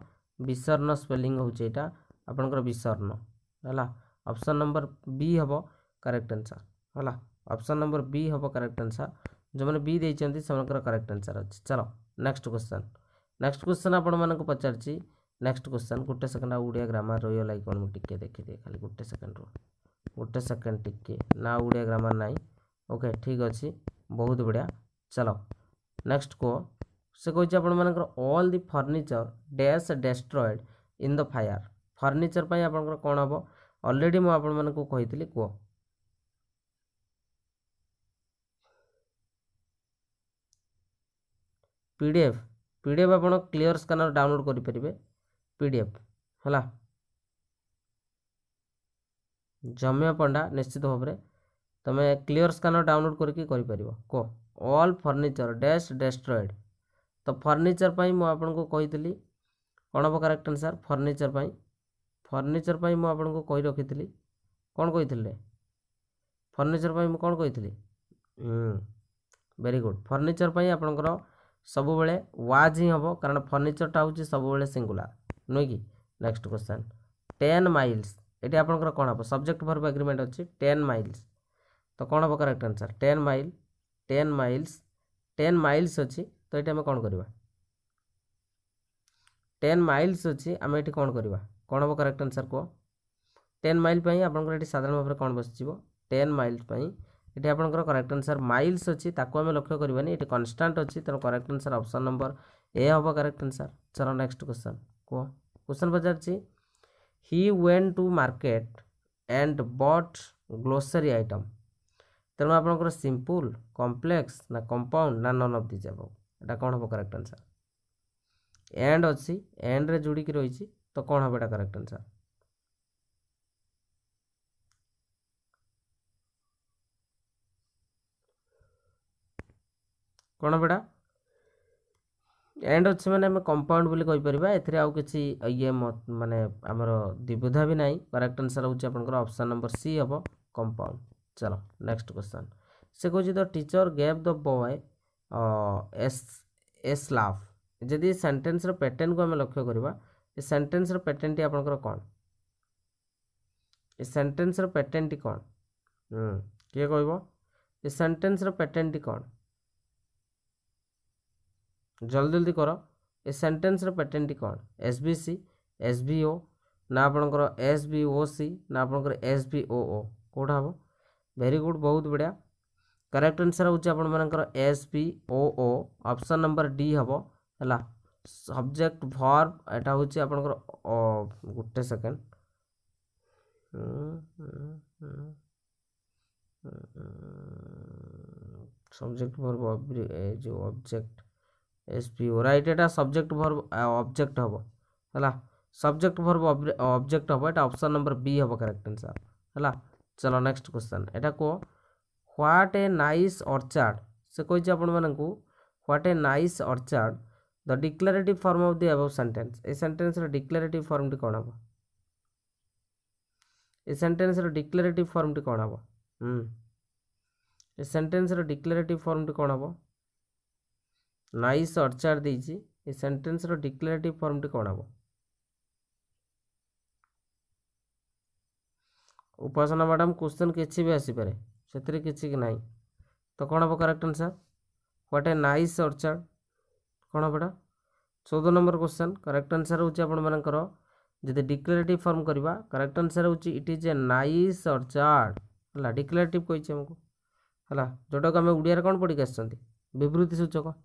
ବିସର୍ଣ୍ଣ ସ୍ପେଲିଂ ହେଉଛି ଏଇଟା ଆପଣଙ୍କର ବିସର୍ଣ୍ଣ ହେଲା ଅପସନ୍ ନମ୍ବର ବି ହେବ କରେକ୍ଟ ଆନ୍ସର୍ ହେଲା ଅପସନ୍ ନମ୍ବର ବି ହେବ କରେକ୍ଟ ଆନ୍ସର୍ ଯେଉଁମାନେ ବି ଦେଇଛନ୍ତି ସେମାନଙ୍କର କରେକ୍ଟ ଆନ୍ସର୍ ଅଛି ଚାଲ ନେକ୍ସଟ କ୍ୱେଶ୍ଚନ୍ ନେକ୍ସଟ କ୍ୱେଶ୍ଚନ୍ ଆପଣମାନଙ୍କୁ ପଚାରିଛି ନେକ୍ସଟ କ୍ୱେଶ୍ଚନ୍ ଗୋଟେ ସେକେଣ୍ଡ ଆଉ ଓଡ଼ିଆ ଗ୍ରାମାର ରହିଗଲା କି କ'ଣ ମୁଁ ଟିକେ ଦେଖିଦିଏ ଖାଲି ଗୋଟେ ସେକେଣ୍ଡ ରୁହ ଗୋଟେ ସେକେଣ୍ଡ ଟିକେ ନା ଓଡ଼ିଆ ଗ୍ରାମାର ନାହିଁ ଓକେ ଠିକ୍ ଅଛି ବହୁତ ବଢ଼ିଆ ଚାଲ ନେକ୍ସଟ କୁହ ସେ କହିଛି ଆପଣମାନଙ୍କର all the furniture dash destroyed in the fire furniture ପାଇଁ ଆପଣଙ୍କର କ'ଣ ହେବ ଅଲରେଡ଼ି ମୁଁ ଆପଣମାନଙ୍କୁ କହିଥିଲି କୁହ P D F P D F ଆପଣ କ୍ଲିଅର୍ ସ୍କାନର୍ ଡାଉନଲୋଡ଼୍ କରିପାରିବେ ପି ଡି ଏଫ୍ ହେଲା ଜମ୍ୟ ପଣ୍ଡା ନିଶ୍ଚିତ ଭାବରେ ତୁମେ କ୍ଲିଅର୍ ସ୍କାନର୍ ଡାଉନଲୋଡ଼୍ କରିକି କରିପାରିବ କୁହ ଅଲ୍ ଫର୍ଣ୍ଣିଚର୍ ଡ୍ୟାସ୍ ଡେଷ୍ଟ୍ରଏଡ଼୍ ତ ଫର୍ଣ୍ଣିଚର୍ ପାଇଁ ମୁଁ ଆପଣଙ୍କୁ କହିଥିଲି କ'ଣ ହେବ କରେକ୍ଟ ଆନ୍ସର୍ ଫର୍ଣ୍ଣିଚର୍ ପାଇଁ ଫର୍ଣ୍ଣିଚର୍ ପାଇଁ ମୁଁ ଆପଣଙ୍କୁ କହି ରଖିଥିଲି କ'ଣ କହିଥିଲେ ଫର୍ଣ୍ଣିଚର୍ ପାଇଁ ମୁଁ କ'ଣ କହିଥିଲି ଭେରି ଗୁଡ଼୍ ଫର୍ଣ୍ଣିଚର୍ ପାଇଁ ଆପଣଙ୍କର ସବୁବେଳେ ୱାଜ୍ ହିଁ ହେବ କାରଣ ଫର୍ଣ୍ଣିଚର୍ଟା ହେଉଛି ସବୁବେଳେ ସିଙ୍ଗୁଲାର ନୁହେଁ କି ନେକ୍ସଟ କ୍ୱେଶ୍ଚନ୍ ଟେନ୍ ମାଇଲ୍ସ ଏଠି ଆପଣଙ୍କର କ'ଣ ହେବ ସବଜେକ୍ଟ ଭର୍ବ ଏଗ୍ରିମେଣ୍ଟ ଅଛି ଟେନ୍ ମାଇଲ୍ସ ତ କ'ଣ ହେବ correct answer ten mile ten miles ten miles ଅଛି ତ ଏଠି ଆମେ କ'ଣ କରିବା ଟେନ୍ ମାଇଲ୍ସ ଅଛି ଆମେ ଏଠି କ'ଣ କରିବା କ'ଣ ହେବ କରେକ୍ଟ ଆନ୍ସର୍ କୁହ ଟେନ୍ ମାଇଲ୍ ପାଇଁ ଆପଣଙ୍କର ଏଠି ସାଧାରଣ ଭାବରେ କ'ଣ ବସିଯିବ ଟେନ୍ ମାଇଲ୍ସ ପାଇଁ ଏଠି ଆପଣଙ୍କର କରେକ୍ଟ ଆନ୍ସର୍ ମାଇଲ୍ସ ଅଛି ତାକୁ ଆମେ ଲକ୍ଷ୍ୟ କରିବାନି ଏଠି କନଷ୍ଟାଣ୍ଟ ଅଛି ତେଣୁ correct answer option number A ହେବ କରେକ୍ଟ ଆନ୍ସର୍ ଚର ନେକ୍ସଟ କ୍ୱେଶ୍ଚନ୍ କୁହ କ୍ୱେଶ୍ଚନ୍ ପଚାରିଛି he went to market and bought grocery item ତେଣୁ ଆପଣଙ୍କର ସିମ୍ପୁଲ୍ କମ୍ପ୍ଲେକ୍ସ ନା କମ୍ପାଉଣ୍ଡ ନା ନନ୍ ଅଫ୍ ଦିଜ୍ ଆବଭ୍ ଏଇଟା କ'ଣ ହେବ କରେକ୍ଟ ଆନ୍ସର୍ ଏଣ୍ଡ ଅଛି ଏଣ୍ଡରେ ଯୋଡ଼ିକି ରହିଛି ତ କ'ଣ ହେବ ଏଇଟା କରେକ୍ଟ ଆନ୍ସର୍ କ'ଣ ହେବ ଏଇଟା ଏଣ୍ଡ ଅଛି ମାନେ ଆମେ କମ୍ପାଉଣ୍ଡ ବୋଲି କହିପାରିବା ଏଥିରେ ଆଉ କିଛି ଇଏ ମାନେ ଆମର ଦ୍ୱିବିଧା ବି ନାହିଁ କରେକ୍ଟ ଆନ୍ସର୍ ହେଉଛି ଆପଣଙ୍କର ଅପସନ୍ ନମ୍ବର ସି ହେବ କମ୍ପାଉଣ୍ଡ ଚାଲ ନେକ୍ସଟ କ୍ୱେଶ୍ଚନ୍ ସେ କହୁଛି the teacher gave the boy S S love ଯଦି ସେଣ୍ଟେନ୍ସର ପ୍ୟାଟର୍ନକୁ ଆମେ ଲକ୍ଷ୍ୟ କରିବା ଏ ସେଣ୍ଟେନ୍ସର ପ୍ୟାଟର୍ନଟି ଆପଣଙ୍କର କ'ଣ ଏ ସେଣ୍ଟେନ୍ସର ପ୍ୟାଟର୍ନଟି କ'ଣ କିଏ କହିବ ଏ ସେଣ୍ଟେନ୍ସର ପ୍ୟାଟର୍ନଟି କ'ଣ ଜଲ୍ଦି ଜଲ୍ଦି କର ଏ ସେଣ୍ଟେନ୍ସର ପ୍ୟାଟର୍ଣ୍ଣଟି କ'ଣ S V C S V O ନା ଆପଣଙ୍କର ଏସ୍ ବି ଓ ସି ନା ଆପଣଙ୍କର ଏସ୍ ବି ଓ ଓ କେଉଁଟା ହେବ ଭେରି ଗୁଡ଼୍ ବହୁତ ବଢ଼ିଆ କରେକ୍ଟ ଆନ୍ସର୍ ହେଉଛି ଆପଣମାନଙ୍କର S V O O option number D ହେବ ହେଲା ସବଜେକ୍ଟ ଭର୍ବ ଏଇଟା ହେଉଛି ଆପଣଙ୍କର ଗୋଟେ ସେକେଣ୍ଡ ସବଜେକ୍ଟ ଭର୍ବ ଯେଉଁ object S P O right ଏଇଟା ସବଜେକ୍ଟ ଭର୍ବ ଅବଜେକ୍ଟ ହେବ ହେଲା ସବଜେକ୍ଟ ଭର୍ବ ଅବଜେକ୍ଟ ହେବ ଏଇଟା ଅପସନ୍ ନମ୍ବର ବି ହେବ କରେକ୍ଟ ଆନ୍ସର୍ ହେଲା ଚାଲ ନେକ୍ସଟ କ୍ୱେଶ୍ଚନ୍ ଏଇଟା କୁହ ହ୍ୱାଟ୍ ଏ ନାଇସ୍ ଅର୍ଚାର୍ଡ଼ ସେ କହିଛି ଆପଣମାନଙ୍କୁ what a nice orchard the declarative form of the above sentence ଏ ସେଣ୍ଟେନ୍ସର ଡିକ୍ଲାରେଟିଭ୍ ଫର୍ମଟି କ'ଣ ହେବ ଏ ସେଣ୍ଟେନ୍ସର ଡିକ୍ଲାରେଟିଭ୍ ଫର୍ମଟି କ'ଣ ହେବ ଏ ସେଣ୍ଟେନ୍ସର ଡିକ୍ଲାରେଟିଭ୍ ଫର୍ମଟି କ'ଣ ହେବ ନାଇସ୍ ଅର୍ଚାର ଦେଇଛି ଏ ସେଣ୍ଟେନ୍ସର ଡିକ୍ଲାରେଟିଭ୍ ଫର୍ମଟି କ'ଣ ହେବ ଉପାସନା ମ୍ୟାଡ଼ାମ୍ କ୍ୱେଶ୍ଚନ୍ କିଛି ବି ଆସିପାରେ ସେଥିରେ କିଛି ନାହିଁ ତ କ'ଣ ହେବ correct answer what a nice orchard କ'ଣ ହେବ ଏଇଟା ଚଉଦ ନମ୍ବର କ୍ୱେଶ୍ଚନ୍ କରେକ୍ଟ ଆନ୍ସର୍ ହେଉଛି ଆପଣମାନଙ୍କର ଯଦି ଡିକ୍ଲାରେଟିଭ୍ ଫର୍ମ କରିବା କରେକ୍ଟ ଆନ୍ସର୍ ହେଉଛି ଇଟ୍ ଇଜ୍ ଏ ନାଇସ୍ ଅର୍ଚାର୍ଡ ହେଲା ଡିକ୍ଲାରେଟିଭ୍ କହିଛି ଆମକୁ ହେଲା ଯେଉଁଟାକୁ ଆମେ ଓଡ଼ିଆରେ କ'ଣ ପଢ଼ିକି ଆସିଛନ୍ତି ବିବୃତି ସୂଚକ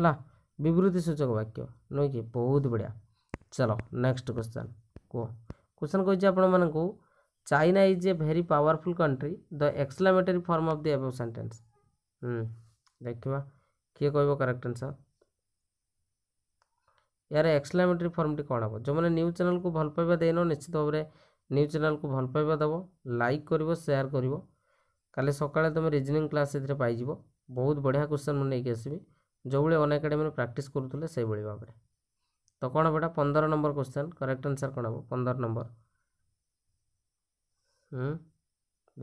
है बृति सूचक वाक्य नुह कि बहुत बढ़िया चलो नेक्स्ट क्वेश्चन कह क्वेश्चन कही आपण मानक China is a very powerful country the exclamatory form of the above सेटे देखा किए कह करेक्ट आंसर यार एक्सलामेटरी टी कौन हम जो मैंने न्यूज चैनल को भल पाइबा देन निश्चित भाव में न्यूज चैनल को भल पाइबा दब लाइक कर सेयार कर सका तुम रिजनिंग क्लास पाइब बहुत बढ़िया क्वेश्चन मुझे नहीं आसमी ଯେଉଁଭଳି ଅନ୍ ଏକାଡେମୀରେ ପ୍ରାକ୍ଟିସ୍ କରୁଥିଲେ ସେଇଭଳି ଭାବରେ ତ କ'ଣ ହେବ ଏଇଟା ପନ୍ଦର ନମ୍ବର କ୍ୱେଶ୍ଚନ୍ କରେକ୍ଟ ଆନ୍ସର୍ କ'ଣ ହେବ ପନ୍ଦର ନମ୍ବର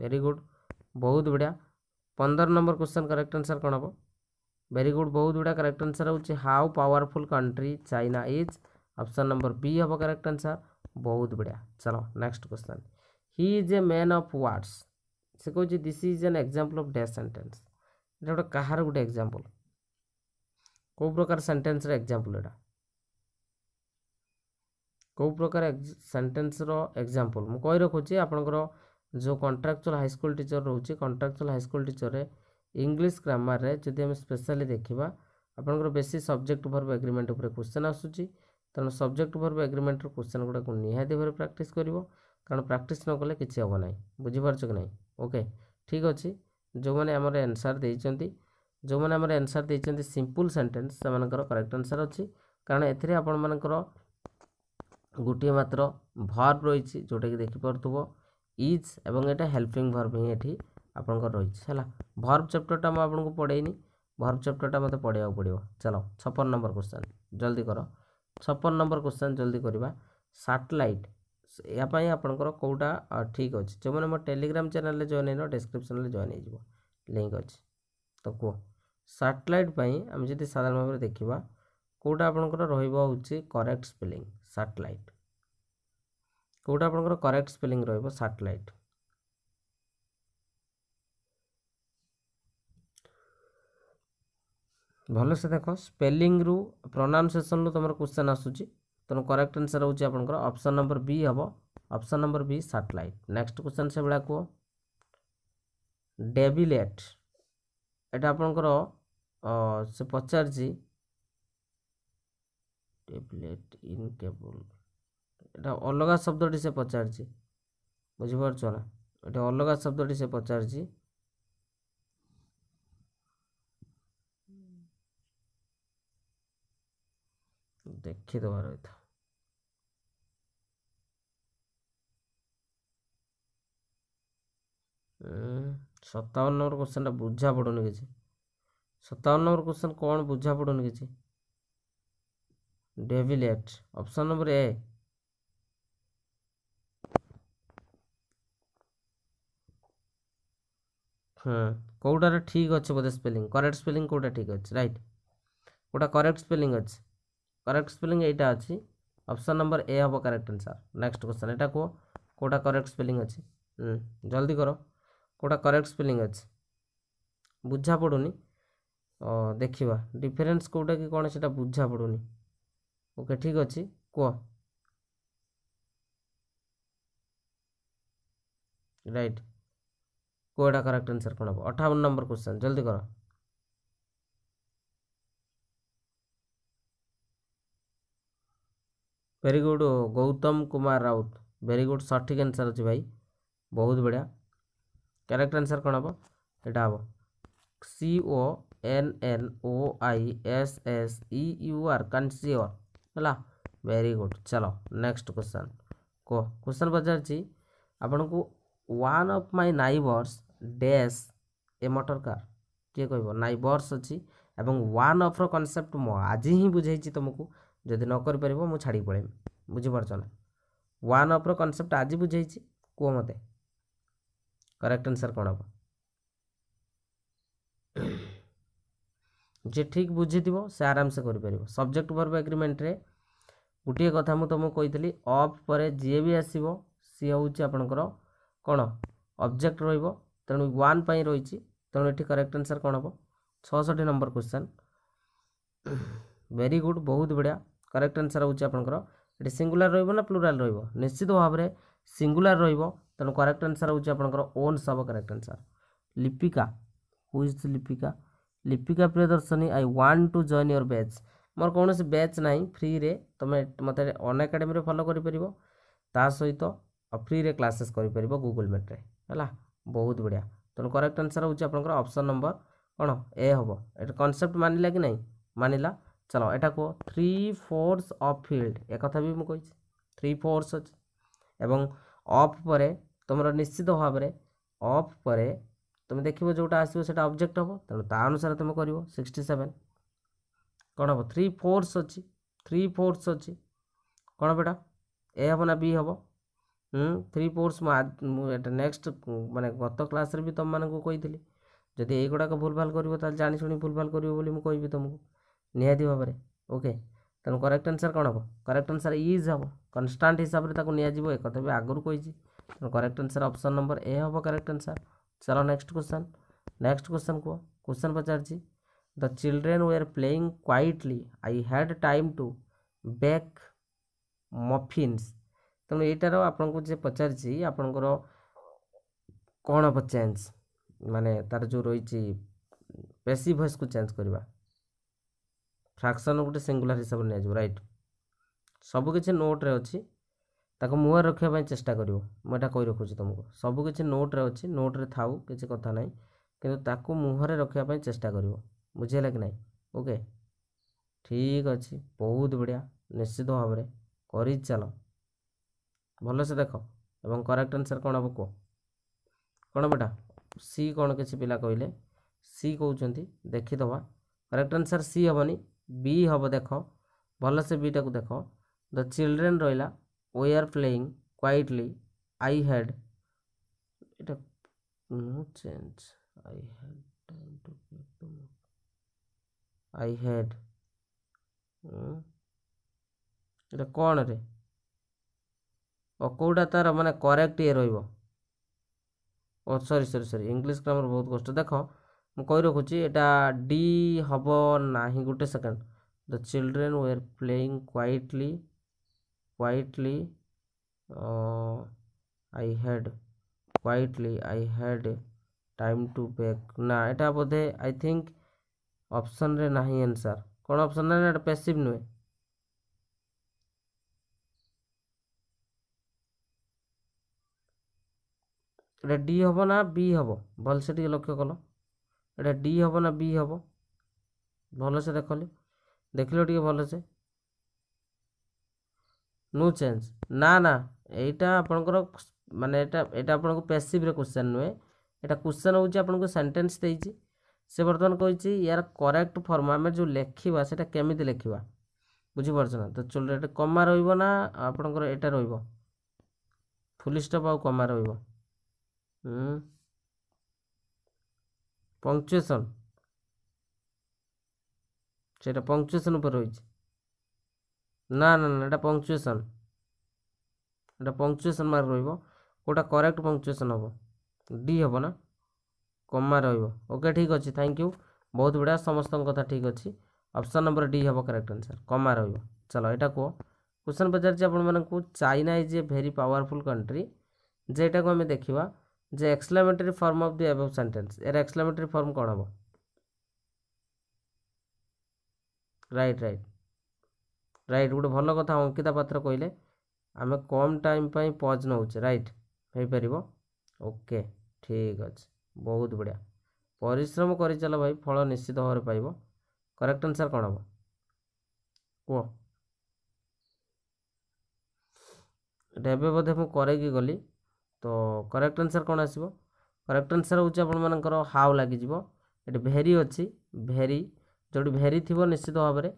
ଭେରି ଗୁଡ଼ ବହୁତ ବଢ଼ିଆ ପନ୍ଦର ନମ୍ବର କ୍ୱେଶ୍ଚନ୍ କରେକ୍ଟ ଆନ୍ସର୍ କ'ଣ ହେବ ଭେରି ଗୁଡ଼ ବହୁତ ବଢ଼ିଆ କରେକ୍ଟ ଆନ୍ସର୍ ହେଉଛି how powerful country China is option number B ହେବ କରେକ୍ଟ ଆନ୍ସର୍ ବହୁତ ବଢ଼ିଆ ଚାଲ next question he is a man of words ସେ କହୁଛି this is an example of the sentence ଏଇଟା ଗୋଟେ କାହାର ଗୋଟେ ଏକ୍ଜାମ୍ପଲ୍ କେଉଁ ପ୍ରକାର ସେଣ୍ଟେନ୍ସର ଏକ୍ଜାମ୍ପଲ୍ ଏଇଟା କେଉଁ ପ୍ରକାର ସେଣ୍ଟେନ୍ସର ଏକ୍ଜାମ୍ପଲ୍ ମୁଁ କହି ରଖୁଛି ଆପଣଙ୍କର ଯେଉଁ କଣ୍ଟ୍ରାକ୍ଚୁଆଲ୍ ହାଇସ୍କୁଲ୍ ଟିଚର୍ ରହୁଛି କଣ୍ଟ୍ରାକ୍ଚୁଆଲ୍ ହାଇସ୍କୁଲ୍ ଟିଚର୍ରେ ଇଂଲିଶ ଗ୍ରାମାରରେ ଯଦି ଆମେ ସ୍ପେଶାଲି ଦେଖିବା ଆପଣଙ୍କର ବେଶୀ ସବଜେକ୍ଟ ଭର୍ବ ଏଗ୍ରିମେଣ୍ଟ ଉପରେ କ୍ୱେଶ୍ଚନ୍ ଆସୁଛି ତେଣୁ ସବଜେକ୍ଟ ଭର୍ବ ଏଗ୍ରିମେଣ୍ଟର କ୍ୱେଶ୍ଚନ୍ ଗୁଡ଼ାକୁ ନିହାତି ଭାବରେ ପ୍ରାକ୍ଟିସ୍ କରିବ କାରଣ ପ୍ରାକ୍ଟିସ୍ ନ କଲେ କିଛି ହେବ ନାହିଁ ବୁଝିପାରୁଛ କି ନାହିଁ ଓକେ ଠିକ୍ ଅଛି ଯେଉଁମାନେ ଆମର ଆନ୍ସର୍ ଦେଇଛନ୍ତି ଯେଉଁମାନେ ଆମର ଏନ୍ସର୍ ଦେଇଛନ୍ତି ସିମ୍ପୁଲ୍ ସେଣ୍ଟେନ୍ସ ସେମାନଙ୍କର କରେକ୍ଟ ଆନ୍ସର୍ ଅଛି କାରଣ ଏଥିରେ ଆପଣମାନଙ୍କର ଗୋଟିଏ ମାତ୍ର ଭର୍ବ ରହିଛି ଯେଉଁଟାକି ଦେଖିପାରୁଥିବ ଇଜ୍ ଏବଂ ଏଇଟା ହେଲ୍ପିଂ ଭର୍ବ ହିଁ ଏଠି ଆପଣଙ୍କର ରହିଛି ହେଲା ଭର୍ବ ଚାପ୍ଟରଟା ମୁଁ ଆପଣଙ୍କୁ ପଢ଼େଇନି ଭର୍ବ ଚାପ୍ଟରଟା ମୋତେ ପଢ଼େଇବାକୁ ପଡ଼ିବ ଚାଲ ଛପନ ନମ୍ବର କ୍ୱେଶ୍ଚନ୍ ଜଲ୍ଦି କର ଛପନ ନମ୍ବର କ୍ୱେଶ୍ଚନ୍ ଜଲ୍ଦି କରିବା ସାଟେଲାଇଟ୍ ଏହା ପାଇଁ ଆପଣଙ୍କର କେଉଁଟା ଠିକ୍ ଅଛି ଯେଉଁମାନେ ମୋ ଟେଲିଗ୍ରାମ ଚ୍ୟାନେଲରେ ଜଏନ୍ ହେଇନ ଡେସ୍କ୍ରିପସନ୍ରେ ଜଏନ୍ ହେଇଯିବ ଲିଙ୍କ୍ ଅଛି ତ କୁହ ସାଟେଲାଇଟ୍ ପାଇଁ ଆମେ ଯଦି ସାଧାରଣ ଭାବରେ ଦେଖିବା କେଉଁଟା ଆପଣଙ୍କର ରହିବ ହେଉଛି କରେକ୍ଟ ସ୍ପେଲିଂ ସାଟେଲାଇଟ୍ କେଉଁଟା ଆପଣଙ୍କର କରେକ୍ଟ ସ୍ପେଲିଂ ରହିବ ସାଟେଲାଇଟ୍ ଭଲସେ ଦେଖ ସ୍ପେଲିଂରୁ ପ୍ରନାଉନ୍ସିଏସନ୍ରୁ ତୁମର କ୍ୱେଶ୍ଚନ୍ ଆସୁଛି ତେଣୁ କରେକ୍ଟ ଆନ୍ସର୍ ହେଉଛି ଆପଣଙ୍କର ଅପସନ୍ ନମ୍ବର ବି ହେବ option number B satellite next question ସେଭଳିଆ କୁହ ଡେଭିଲେଟ୍ ଏଇଟା ଆପଣଙ୍କର ସେ ପଚାରିଛି ଟେବଲେଟ୍ ଇନ୍ ଟେବୁଲ୍ ଏଇଟା ଅଲଗା ଶବ୍ଦଟି ସେ ପଚାରିଛି ବୁଝିପାରୁଛ ନା ଏଇଟା ଅଲଗା ଶବ୍ଦଟି ସେ ପଚାରିଛି ଦେଖିଦେବା ରହିଥା ହୁଁ ସତାବନ ନମ୍ବର କୋଶ୍ଚେନ୍ଟା ବୁଝା ପଡ଼ୁନି କିଛି ସତାବନ ନମ୍ବର କୋଶ୍ଚେନ୍ କ'ଣ ବୁଝା ପଡ଼ୁନି କିଛି ଡେଭିଲିଏଟ୍ ଆକ୍ଟ ଅପସନ୍ ନମ୍ବର ଏ ହଁ କେଉଁଟାରେ ଠିକ୍ ଅଛି ବୋଧେ ସ୍ପେଲିଂ କରେକ୍ଟ ସ୍ପେଲିଂ କେଉଁଟା ଠିକ୍ ଅଛି ରାଇଟ୍ କେଉଁଟା କରେକ୍ଟ ସ୍ପେଲିଂ ଅଛି କରେକ୍ଟ ସ୍ପେଲିଂ ଏଇଟା ଅଛି ଅପସନ୍ ନମ୍ବର ଏ ହେବ କରେକ୍ଟ ଆନ୍ସର୍ ନେକ୍ସଟ କ୍ୱେଶ୍ଚନ୍ ଏଇଟା କୁହ କେଉଁଟା କରେକ୍ଟ ସ୍ପେଲିଂ ଅଛି ଜଲ୍ଦି କର କେଉଁଟା କରେକ୍ଟ ସ୍ପେଲିଂ ଅଛି ବୁଝା ପଡ଼ୁନି ଦେଖିବା ଡିଫରେନ୍ସ କେଉଁଟା କି କ'ଣ ସେଇଟା ବୁଝା ପଡ଼ୁନି ଓକେ ଠିକ୍ ଅଛି କୁହ ରାଇଟ୍ କେଉଁଟା କରେକ୍ଟ ଆନ୍ସର୍ କ'ଣ ହେବ ଅଠାବନ ନମ୍ବର କ୍ୱେଶ୍ଚନ୍ ଜଲ୍ଦି କର very good Gautam Kumar Raut very good ସଠିକ୍ ଆନ୍ସର୍ ଅଛି ଭାଇ ବହୁତ ବଢ଼ିଆ କ୍ୟାରେକ୍ଟର ଆନ୍ସର୍ କ'ଣ ହେବ ଏଇଟା ହେବ C O N N O I S S E U R connoisseur ହେଲା ଭେରି ଗୁଡ଼୍ ଚାଲ ନେକ୍ସଟ କ୍ୱେଶ୍ଚନ୍ କୁହ କ୍ୱେଶ୍ଚନ୍ ପଚାରିଛି ଆପଣଙ୍କୁ one of my neighbours dash a motor car କିଏ କହିବ ନାଇବର୍ସ ଅଛି ଏବଂ ୱାନ୍ ଅଫ୍ର କନସେପ୍ଟ ମୁଁ ଆଜି ହିଁ ବୁଝେଇଛି ତୁମକୁ ଯଦି ନ କରିପାରିବ ମୁଁ ଛାଡ଼ିକି ପଳେଇବି ବୁଝିପାରୁଛ ନା ୱାନ୍ ଅଫ୍ର କନସେପ୍ଟ ଆଜି ବୁଝେଇଛି କୁହ ମୋତେ କରେକ୍ଟ ଆନ୍ସର୍ କ'ଣ ହେବ ଯିଏ ଠିକ୍ ବୁଝିଥିବ ସେ ଆରାମସେ କରିପାରିବ ସବଜେକ୍ଟ ଭର୍ବ ଏଗ୍ରିମେଣ୍ଟରେ ଗୋଟିଏ କଥା ମୁଁ ତୁମକୁ କହିଥିଲି ଅଫ୍ ପରେ ଯିଏ ବି ଆସିବ ସିଏ ହେଉଛି ଆପଣଙ୍କର କ'ଣ ଅବଜେକ୍ଟ ରହିବ ତେଣୁ ୱାନ୍ ପାଇଁ ରହିଛି ତେଣୁ ଏଠି କରେକ୍ଟ ଆନ୍ସର୍ କ'ଣ ହେବ ଛଅଷଠି ନମ୍ବର କୋଶ୍ଚିନ୍ ଭେରି ଗୁଡ଼୍ ବହୁତ ବଢ଼ିଆ କରେକ୍ଟ ଆନ୍ସର୍ ହେଉଛି ଆପଣଙ୍କର ଏଠି ସିଙ୍ଗୁଲାର ରହିବ ନା ପ୍ଲୁରାଲ୍ ରହିବ ନିଶ୍ଚିତ ଭାବରେ ସିଙ୍ଗୁଲାର ରହିବ ତେଣୁ କରେକ୍ଟ ଆନ୍ସର୍ ହେଉଛି ଆପଣଙ୍କର ଓନ୍ ସବ କରେକ୍ଟ ଆନ୍ସର୍ ଲିପିକା ହୁଇଜ୍ Lipika Lipika Priyadarshini I want to join your batch ମୋର କୌଣସି ବ୍ୟାଚ୍ ନାହିଁ ଫ୍ରିରେ ତୁମେ ମୋତେ ଅନ୍ ଏକାଡେମୀରେ ଫଲୋ କରିପାରିବ ତା ସହିତ ଫ୍ରିରେ କ୍ଲାସେସ୍ କରିପାରିବ ଗୁଗୁଲ୍ ମିଟ୍ରେ ହେଲା ବହୁତ ବଢ଼ିଆ ତେଣୁ କରେକ୍ଟ ଆନ୍ସର୍ ହେଉଛି ଆପଣଙ୍କର ଅପସନ୍ ନମ୍ବର କ'ଣ ଏ ହେବ ଏଇଟା କନସେପ୍ଟ ମାନିଲା କି ନାହିଁ ମାନିଲା ଚାଲ ଏଇଟା କୁହ ଥ୍ରୀ ଫୋର୍ସ ଅଫ୍ ଫିଲ୍ଡ ଏ କଥା ବି ମୁଁ କହିଛି ଥ୍ରୀ ଫୋର୍ସ ଅଛି ଏବଂ ଅଫ୍ ପରେ ତୁମର ନିଶ୍ଚିତ ଭାବରେ ଅଫ୍ ପରେ ତୁମେ ଦେଖିବ ଯେଉଁଟା ଆସିବ ସେଇଟା ଅବଜେକ୍ଟ ହେବ ତେଣୁ ତା ଅନୁସାରେ ତୁମେ କରିବ ସିକ୍ସଟି ସେଭେନ୍ କ'ଣ ହେବ ଥ୍ରୀ ଫୋର୍ସ ଅଛି ଥ୍ରୀ ଫୋର୍ସ ଅଛି କ'ଣ ବେଟା ଏ ହେବ ନା ବି ହେବ ଥ୍ରୀ ଫୋର୍ସ ମୁଁ ଏଇଟା ନେକ୍ସଟ ମାନେ ଗତ କ୍ଲାସ୍ରେ ବି ତୁମମାନଙ୍କୁ କହିଥିଲି ଯଦି ଏଇଗୁଡ଼ାକ ଭୁଲଭାଲ କରିବ ତାହେଲେ ଜାଣିଶୁଣି ଭୁଲଭାଲ କରିବ ବୋଲି ମୁଁ କହିବି ତୁମକୁ ନିହାତି ଭାବରେ ଓକେ ତେଣୁ କରେକ୍ଟ ଆନ୍ସର୍ କ'ଣ ହେବ କରେକ୍ଟ ଆନ୍ସର୍ ଇଜ୍ ହେବ କନଷ୍ଟାଣ୍ଟ ହିସାବରେ ତାକୁ ନିଆଯିବ ଏ କଥା ବି ଆଗରୁ କହିଛି correct answer option number A हम करेक्ट आंसर चलो नेक्स्ट क्वेश्चन नेक्स्ट क्वेश्चन को क्वेश्चन पचार the children were playing quietly I had time to bake muffins तेनालीटार ଏଇଟାର ଆପଣଙ୍କୁ ଯେ ପଚାରିଛି ଆପଣଙ୍କର କ'ଣ ହେବ ଚେଞ୍ଜ ମାନେ ତାର ଯେଉଁ ରହିଛି ପେସି ଭଏସ୍କୁ ଚେଞ୍ଜ କରିବା ଫ୍ରାକ୍ସନ୍ ଗୋଟେ ସିଙ୍ଗୁଲାର ହିସାବରେ ନିଆଯିବ ରାଇଟ୍ ସବୁକିଛି ନୋଟ୍ରେ ତାକୁ ମୁହଁରେ ରଖିବା ପାଇଁ ଚେଷ୍ଟା କରିବ ମୁଁ ଏଇଟା କହି ରଖୁଛି ତୁମକୁ ସବୁ କିଛି ନୋଟ୍ରେ ଅଛି ନୋଟ୍ରେ ଥାଉ କିଛି କଥା ନାହିଁ କିନ୍ତୁ ତାକୁ ମୁହଁରେ ରଖିବା ପାଇଁ ଚେଷ୍ଟା କରିବ ବୁଝିଲା କି ନାହିଁ ଓକେ ଠିକ୍ ଅଛି ବହୁତ ବଢ଼ିଆ ନିଶ୍ଚିତ ଭାବରେ କରି ଚାଲ ଭଲସେ ଦେଖ ଏବଂ କରେକ୍ଟ ଆନ୍ସର କ'ଣ ହେବ କୁହ କ'ଣ ବେଟା ସି କ'ଣ କିଛି ପିଲା କହିଲେ ସି କହୁଛନ୍ତି ଦେଖିଦେବା କରେକ୍ଟ ଆନ୍ସର ସି ହେବନି ବି ହେବ ଦେଖ ଭଲସେ ବିଟାକୁ ଦେଖ ଦ ଚିଲଡ୍ରେନ୍ ରହିଲା were playing quietly I had এটা no change I had time to I had এটা କ'ଣରେ ଓ କେଉଁଟା ତା'ର ମାନେ କରେକ୍ଟ ଇଏ ରହିବ ଓ ସରି ସରି ସରି ଇଂଲିଶ ଗ୍ରାମର ବହୁତ କଷ୍ଟ ଦେଖ ମୁଁ କହି ରଖୁଛି ଏଇଟା ଡି ହେବ ନାହିଁ ଗୋଟେ second the children were playing quietly quietly uh, I had quietly I had time to bake ନା ଏଇଟା ବୋଧେ ଆଇ ଥିଙ୍କ ଅପସନ୍ରେ ନାହିଁ ଆନ୍ସର୍ କ'ଣ ଅପସନ୍ ନାହିଁ ଏଇଟା ପେସିଭ୍ ନୁହେଁ ଏଇଟା ଡି ହେବ ନା ବି ହେବ ଭଲସେ ଟିକେ ଲକ୍ଷ୍ୟ କଲ ଏଇଟା ଡି ହେବ ନା ବି ହେବ ଭଲସେ ଦେଖଲି ଦେଖିଲ ଟିକେ ଭଲସେ ନୋ ଚେଞ୍ଜ ନା ନା ଏଇଟା ଆପଣଙ୍କର ମାନେ ଏଇଟା ଏଇଟା ଆପଣଙ୍କ ପେସିଭ୍ରେ କୋଶ୍ଚିନ୍ ନୁହେଁ ଏଇଟା କୋଶ୍ଚିନ୍ ହେଉଛି ଆପଣଙ୍କୁ ସେଣ୍ଟେନ୍ସ ଦେଇଛି ସେ ବର୍ତ୍ତମାନ କହିଛି ୟାର କରେକ୍ଟ ଫର୍ମ ଆମେ ଯେଉଁ ଲେଖିବା ସେଇଟା କେମିତି ଲେଖିବା ବୁଝିପାରୁଛ ନା ତ ଚଲରେ ଏଇଟା କମା ରହିବ ନା ଆପଣଙ୍କର ଏଇଟା ରହିବ ଫୁଲ ଷ୍ଟପ୍ ଆଉ କମା ରହିବ ପଙ୍କଚୁଏସନ୍ ସେଇଟା ପଙ୍କଚୁଏସନ୍ ଉପରେ ରହିଛି ना ना ना यहाँ पंक्चुएसन यहाँ पंक्चुएसन मार्क रोटा करेक्ट पंक्चुएसन हम डी हम ना कमा रोके ठीक अच्छे थैंक यू बहुत बढ़िया समस्त कथा ठीक अच्छे अप्सन नंबर डी हम करेक्ट आंसर कमा रो चलो यहाँ कह क्वेश्चन पचार China is a very powerful country जेटा को आम देखा जे exclamatory form of the above sentence यार एक्सलामेटरी फर्म कौन हम रईट रईट ରାଇଟ୍ ଗୋଟେ ଭଲ କଥା ଅଙ୍କିତା ପାତ୍ର କହିଲେ ଆମେ କମ୍ ଟାଇମ୍ ପାଇଁ ପଜ୍ ନେଉଛେ ରାଇଟ୍ ହେଇପାରିବ ଓକେ ଠିକ୍ ଅଛି ବହୁତ ବଢ଼ିଆ ପରିଶ୍ରମ କରିଚାଲ ଭାଇ ଫଳ ନିଶ୍ଚିତ ଭାବରେ ପାଇବ କରେକ୍ଟ ଆନ୍ସର୍ କ'ଣ ହେବ କୁହ ଏଇଟା ଏବେ ବୋଧେ ମୁଁ କରେଇକି ଗଲି ତ କରେକ୍ଟ ଆନ୍ସର୍ କ'ଣ ଆସିବ କରେକ୍ଟ ଆନ୍ସର୍ ହେଉଛି ଆପଣମାନଙ୍କର ହାଉ ଲାଗିଯିବ ଏଠି ଭେରି ଅଛି ଭେରି ଯେଉଁଠି ଭେରି ଥିବ ନିଶ୍ଚିତ ଭାବରେ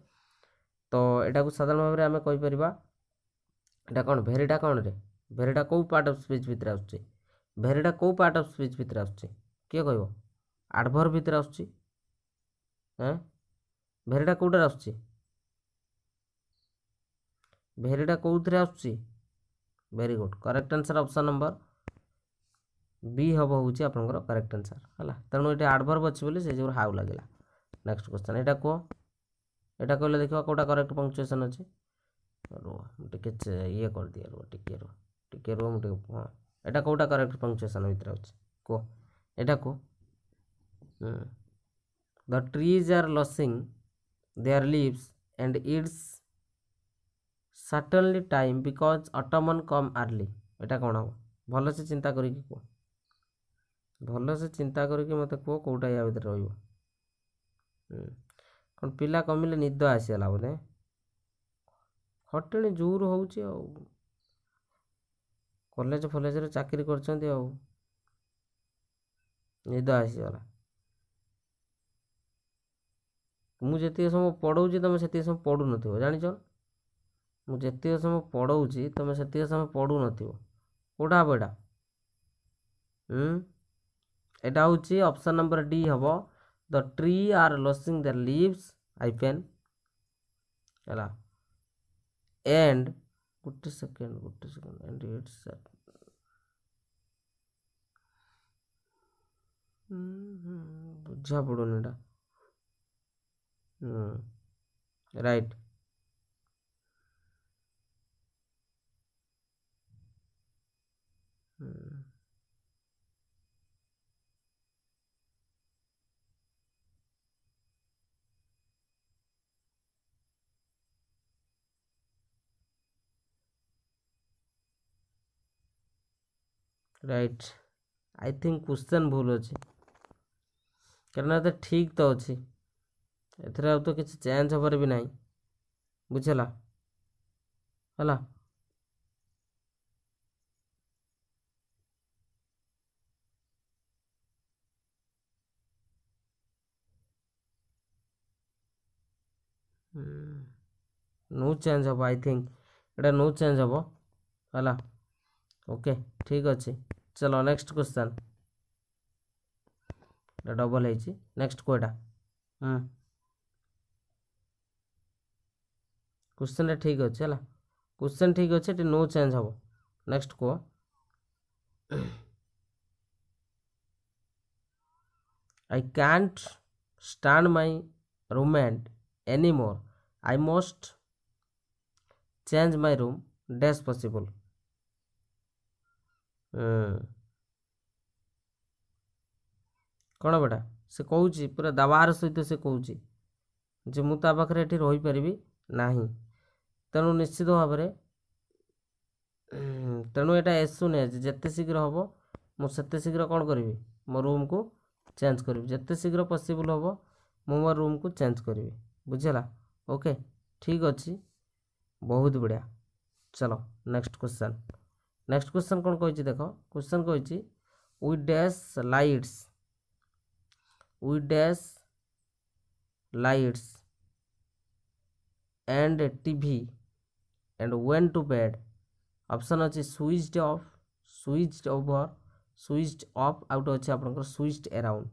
ତ ଏଟାକୁ ସାଧାରଣ ଭାବରେ ଆମେ କହିପାରିବା ଏଇଟା କ'ଣ ଭେରିଟା କ'ଣରେ ଭେରିଟା କେଉଁ ପାର୍ଟ ଅଫ୍ ସ୍ପିଚ୍ ଭିତରେ ଆସୁଛି ଭେରିଟା କେଉଁ ପାର୍ଟ ଅଫ୍ ସ୍ପିଚ୍ ଭିତରେ ଆସୁଛି କିଏ କହିବ ଆଡ଼ଭର୍ ଭିତରେ ଆସୁଛି ହଁ ଭେରିଟା କେଉଁଟାରେ ଆସୁଛି ଭେରିଟା କେଉଁଥିରେ ଆସୁଛି very good correct answer option number B ହେବ ହେଉଛି ଆପଣଙ୍କର କରେକ୍ଟ ଆନ୍ସର୍ ହେଲା ତେଣୁ ଏଠି ଆଡ଼ଭର୍ବ ଅଛି ବୋଲି ସେ ଯୋଗୁଁ ହାଉ ଲାଗିଲା ନେକ୍ସଟ କ୍ୱେଶ୍ଚନ୍ ଏଇଟା କୁହ ଏଇଟା କହିଲେ ଦେଖିବା କେଉଁଟା କରେକ୍ଟ ପଙ୍କଚୁଏସନ୍ ଅଛି ରୁହ ମୁଁ ଟିକେ ଇଏ କରିଦିଏ ରୁହ ଟିକେ ରୁହ ଟିକେ ରୁହ ମୁଁ ଟିକେ ହଁ ଏଇଟା କେଉଁଟା କରେକ୍ଟ ପଙ୍କଚୁଏସନ୍ ଭିତରେ ଅଛି କୁହ ଏଇଟା କୁହ the trees are losing their leaves and it's certainly time because autumn come early ଏଇଟା କ'ଣ ହବ ଭଲସେ ଚିନ୍ତା କରିକି କୁହ ଭଲସେ ଚିନ୍ତା କରିକି ମୋତେ କୁହ କେଉଁଟା ୟା ଭିତରେ ରହିବ କ'ଣ ପିଲା କମିଲେ ନିଦ ଆସିଗଲା ବୋଧେ ଖଟଣି ଜୋର ହେଉଛି ଆଉ କଲେଜ ଫଲେଜରେ ଚାକିରି କରିଛନ୍ତି ଆଉ ନିଦ ଆସିଗଲା ମୁଁ ଯେତିକି ସମୟ ପଢ଼ଉଛି ତୁମେ ସେତିକି ସମୟ ପଢ଼ୁନଥିବ ଜାଣିଛ ମୁଁ ଯେତିକି ସମୟ ପଢ଼ଉଛି ତୁମେ ସେତିକି ସମୟ ପଢ଼ୁନଥିବ କେଉଁଟା ହେବ ଏଇଟା ଏଇଟା ହେଉଛି ଅପସନ୍ ନମ୍ବର ଡି ହେବ the tree are losing their leaves hyphen ହେଲା and good second. Good second. and it's ବୁଝା ପଡ଼ୁନି ଏଇଟା right right I think question ভুল ଅଛି କାରଣ ଏତେ ଠିକ୍ ତ ଅଛି ଏଥିରେ ଆଉ ତ କିଛି ଚେଞ୍ଜ ହେବାର ବି ନାହିଁ ବୁଝିଲା ହେଲା नो चेंज हम आई थिंक एटा नो चेंज हम है ଓକେ ଠିକ୍ ଅଛି ଚାଲ ନେକ୍ସଟ କ୍ୱେଶ୍ଚନ୍ ଏଇଟା ଡବଲ୍ ହେଇଛି ନେକ୍ସଟ କେଉଁଟା ହଁ କ୍ୱେଶ୍ଚନ୍ଟା ଠିକ୍ ଅଛି ହେଲା କ୍ୱେଶ୍ଚନ୍ ଠିକ୍ ଅଛି ଏଠି ନୋ ଚେଞ୍ଜ ହେବ ନେକ୍ସଟ କୁହ I can't stand my roommate anymore. I must change my room as possible. हाँ। कौन बेटा से कौच पूरा दबार सहित से कौच जे मुखे ये रहीपरि ना तेणु निश्चित भाव तेणु यहाँ एस सुन जिते शीघ्र हम मुझे शीघ्र कौन करी मो रूम को चेंज करी जिते शीघ्र पसिबल हम मु मो रूम को चेंज करी बुझेगा ओके ठीक अच्छे बहुत बढ़िया चलो नेक्स्ट क्वेश्चन नेक्स्ट क्वेश्चन कौन कह देख क्वेश्चन କହିଛି with dash lights with and TV and went to bed option अच्छे switched off switched over switch off आउ गए अच्छे आप स्विच्ड एराउंड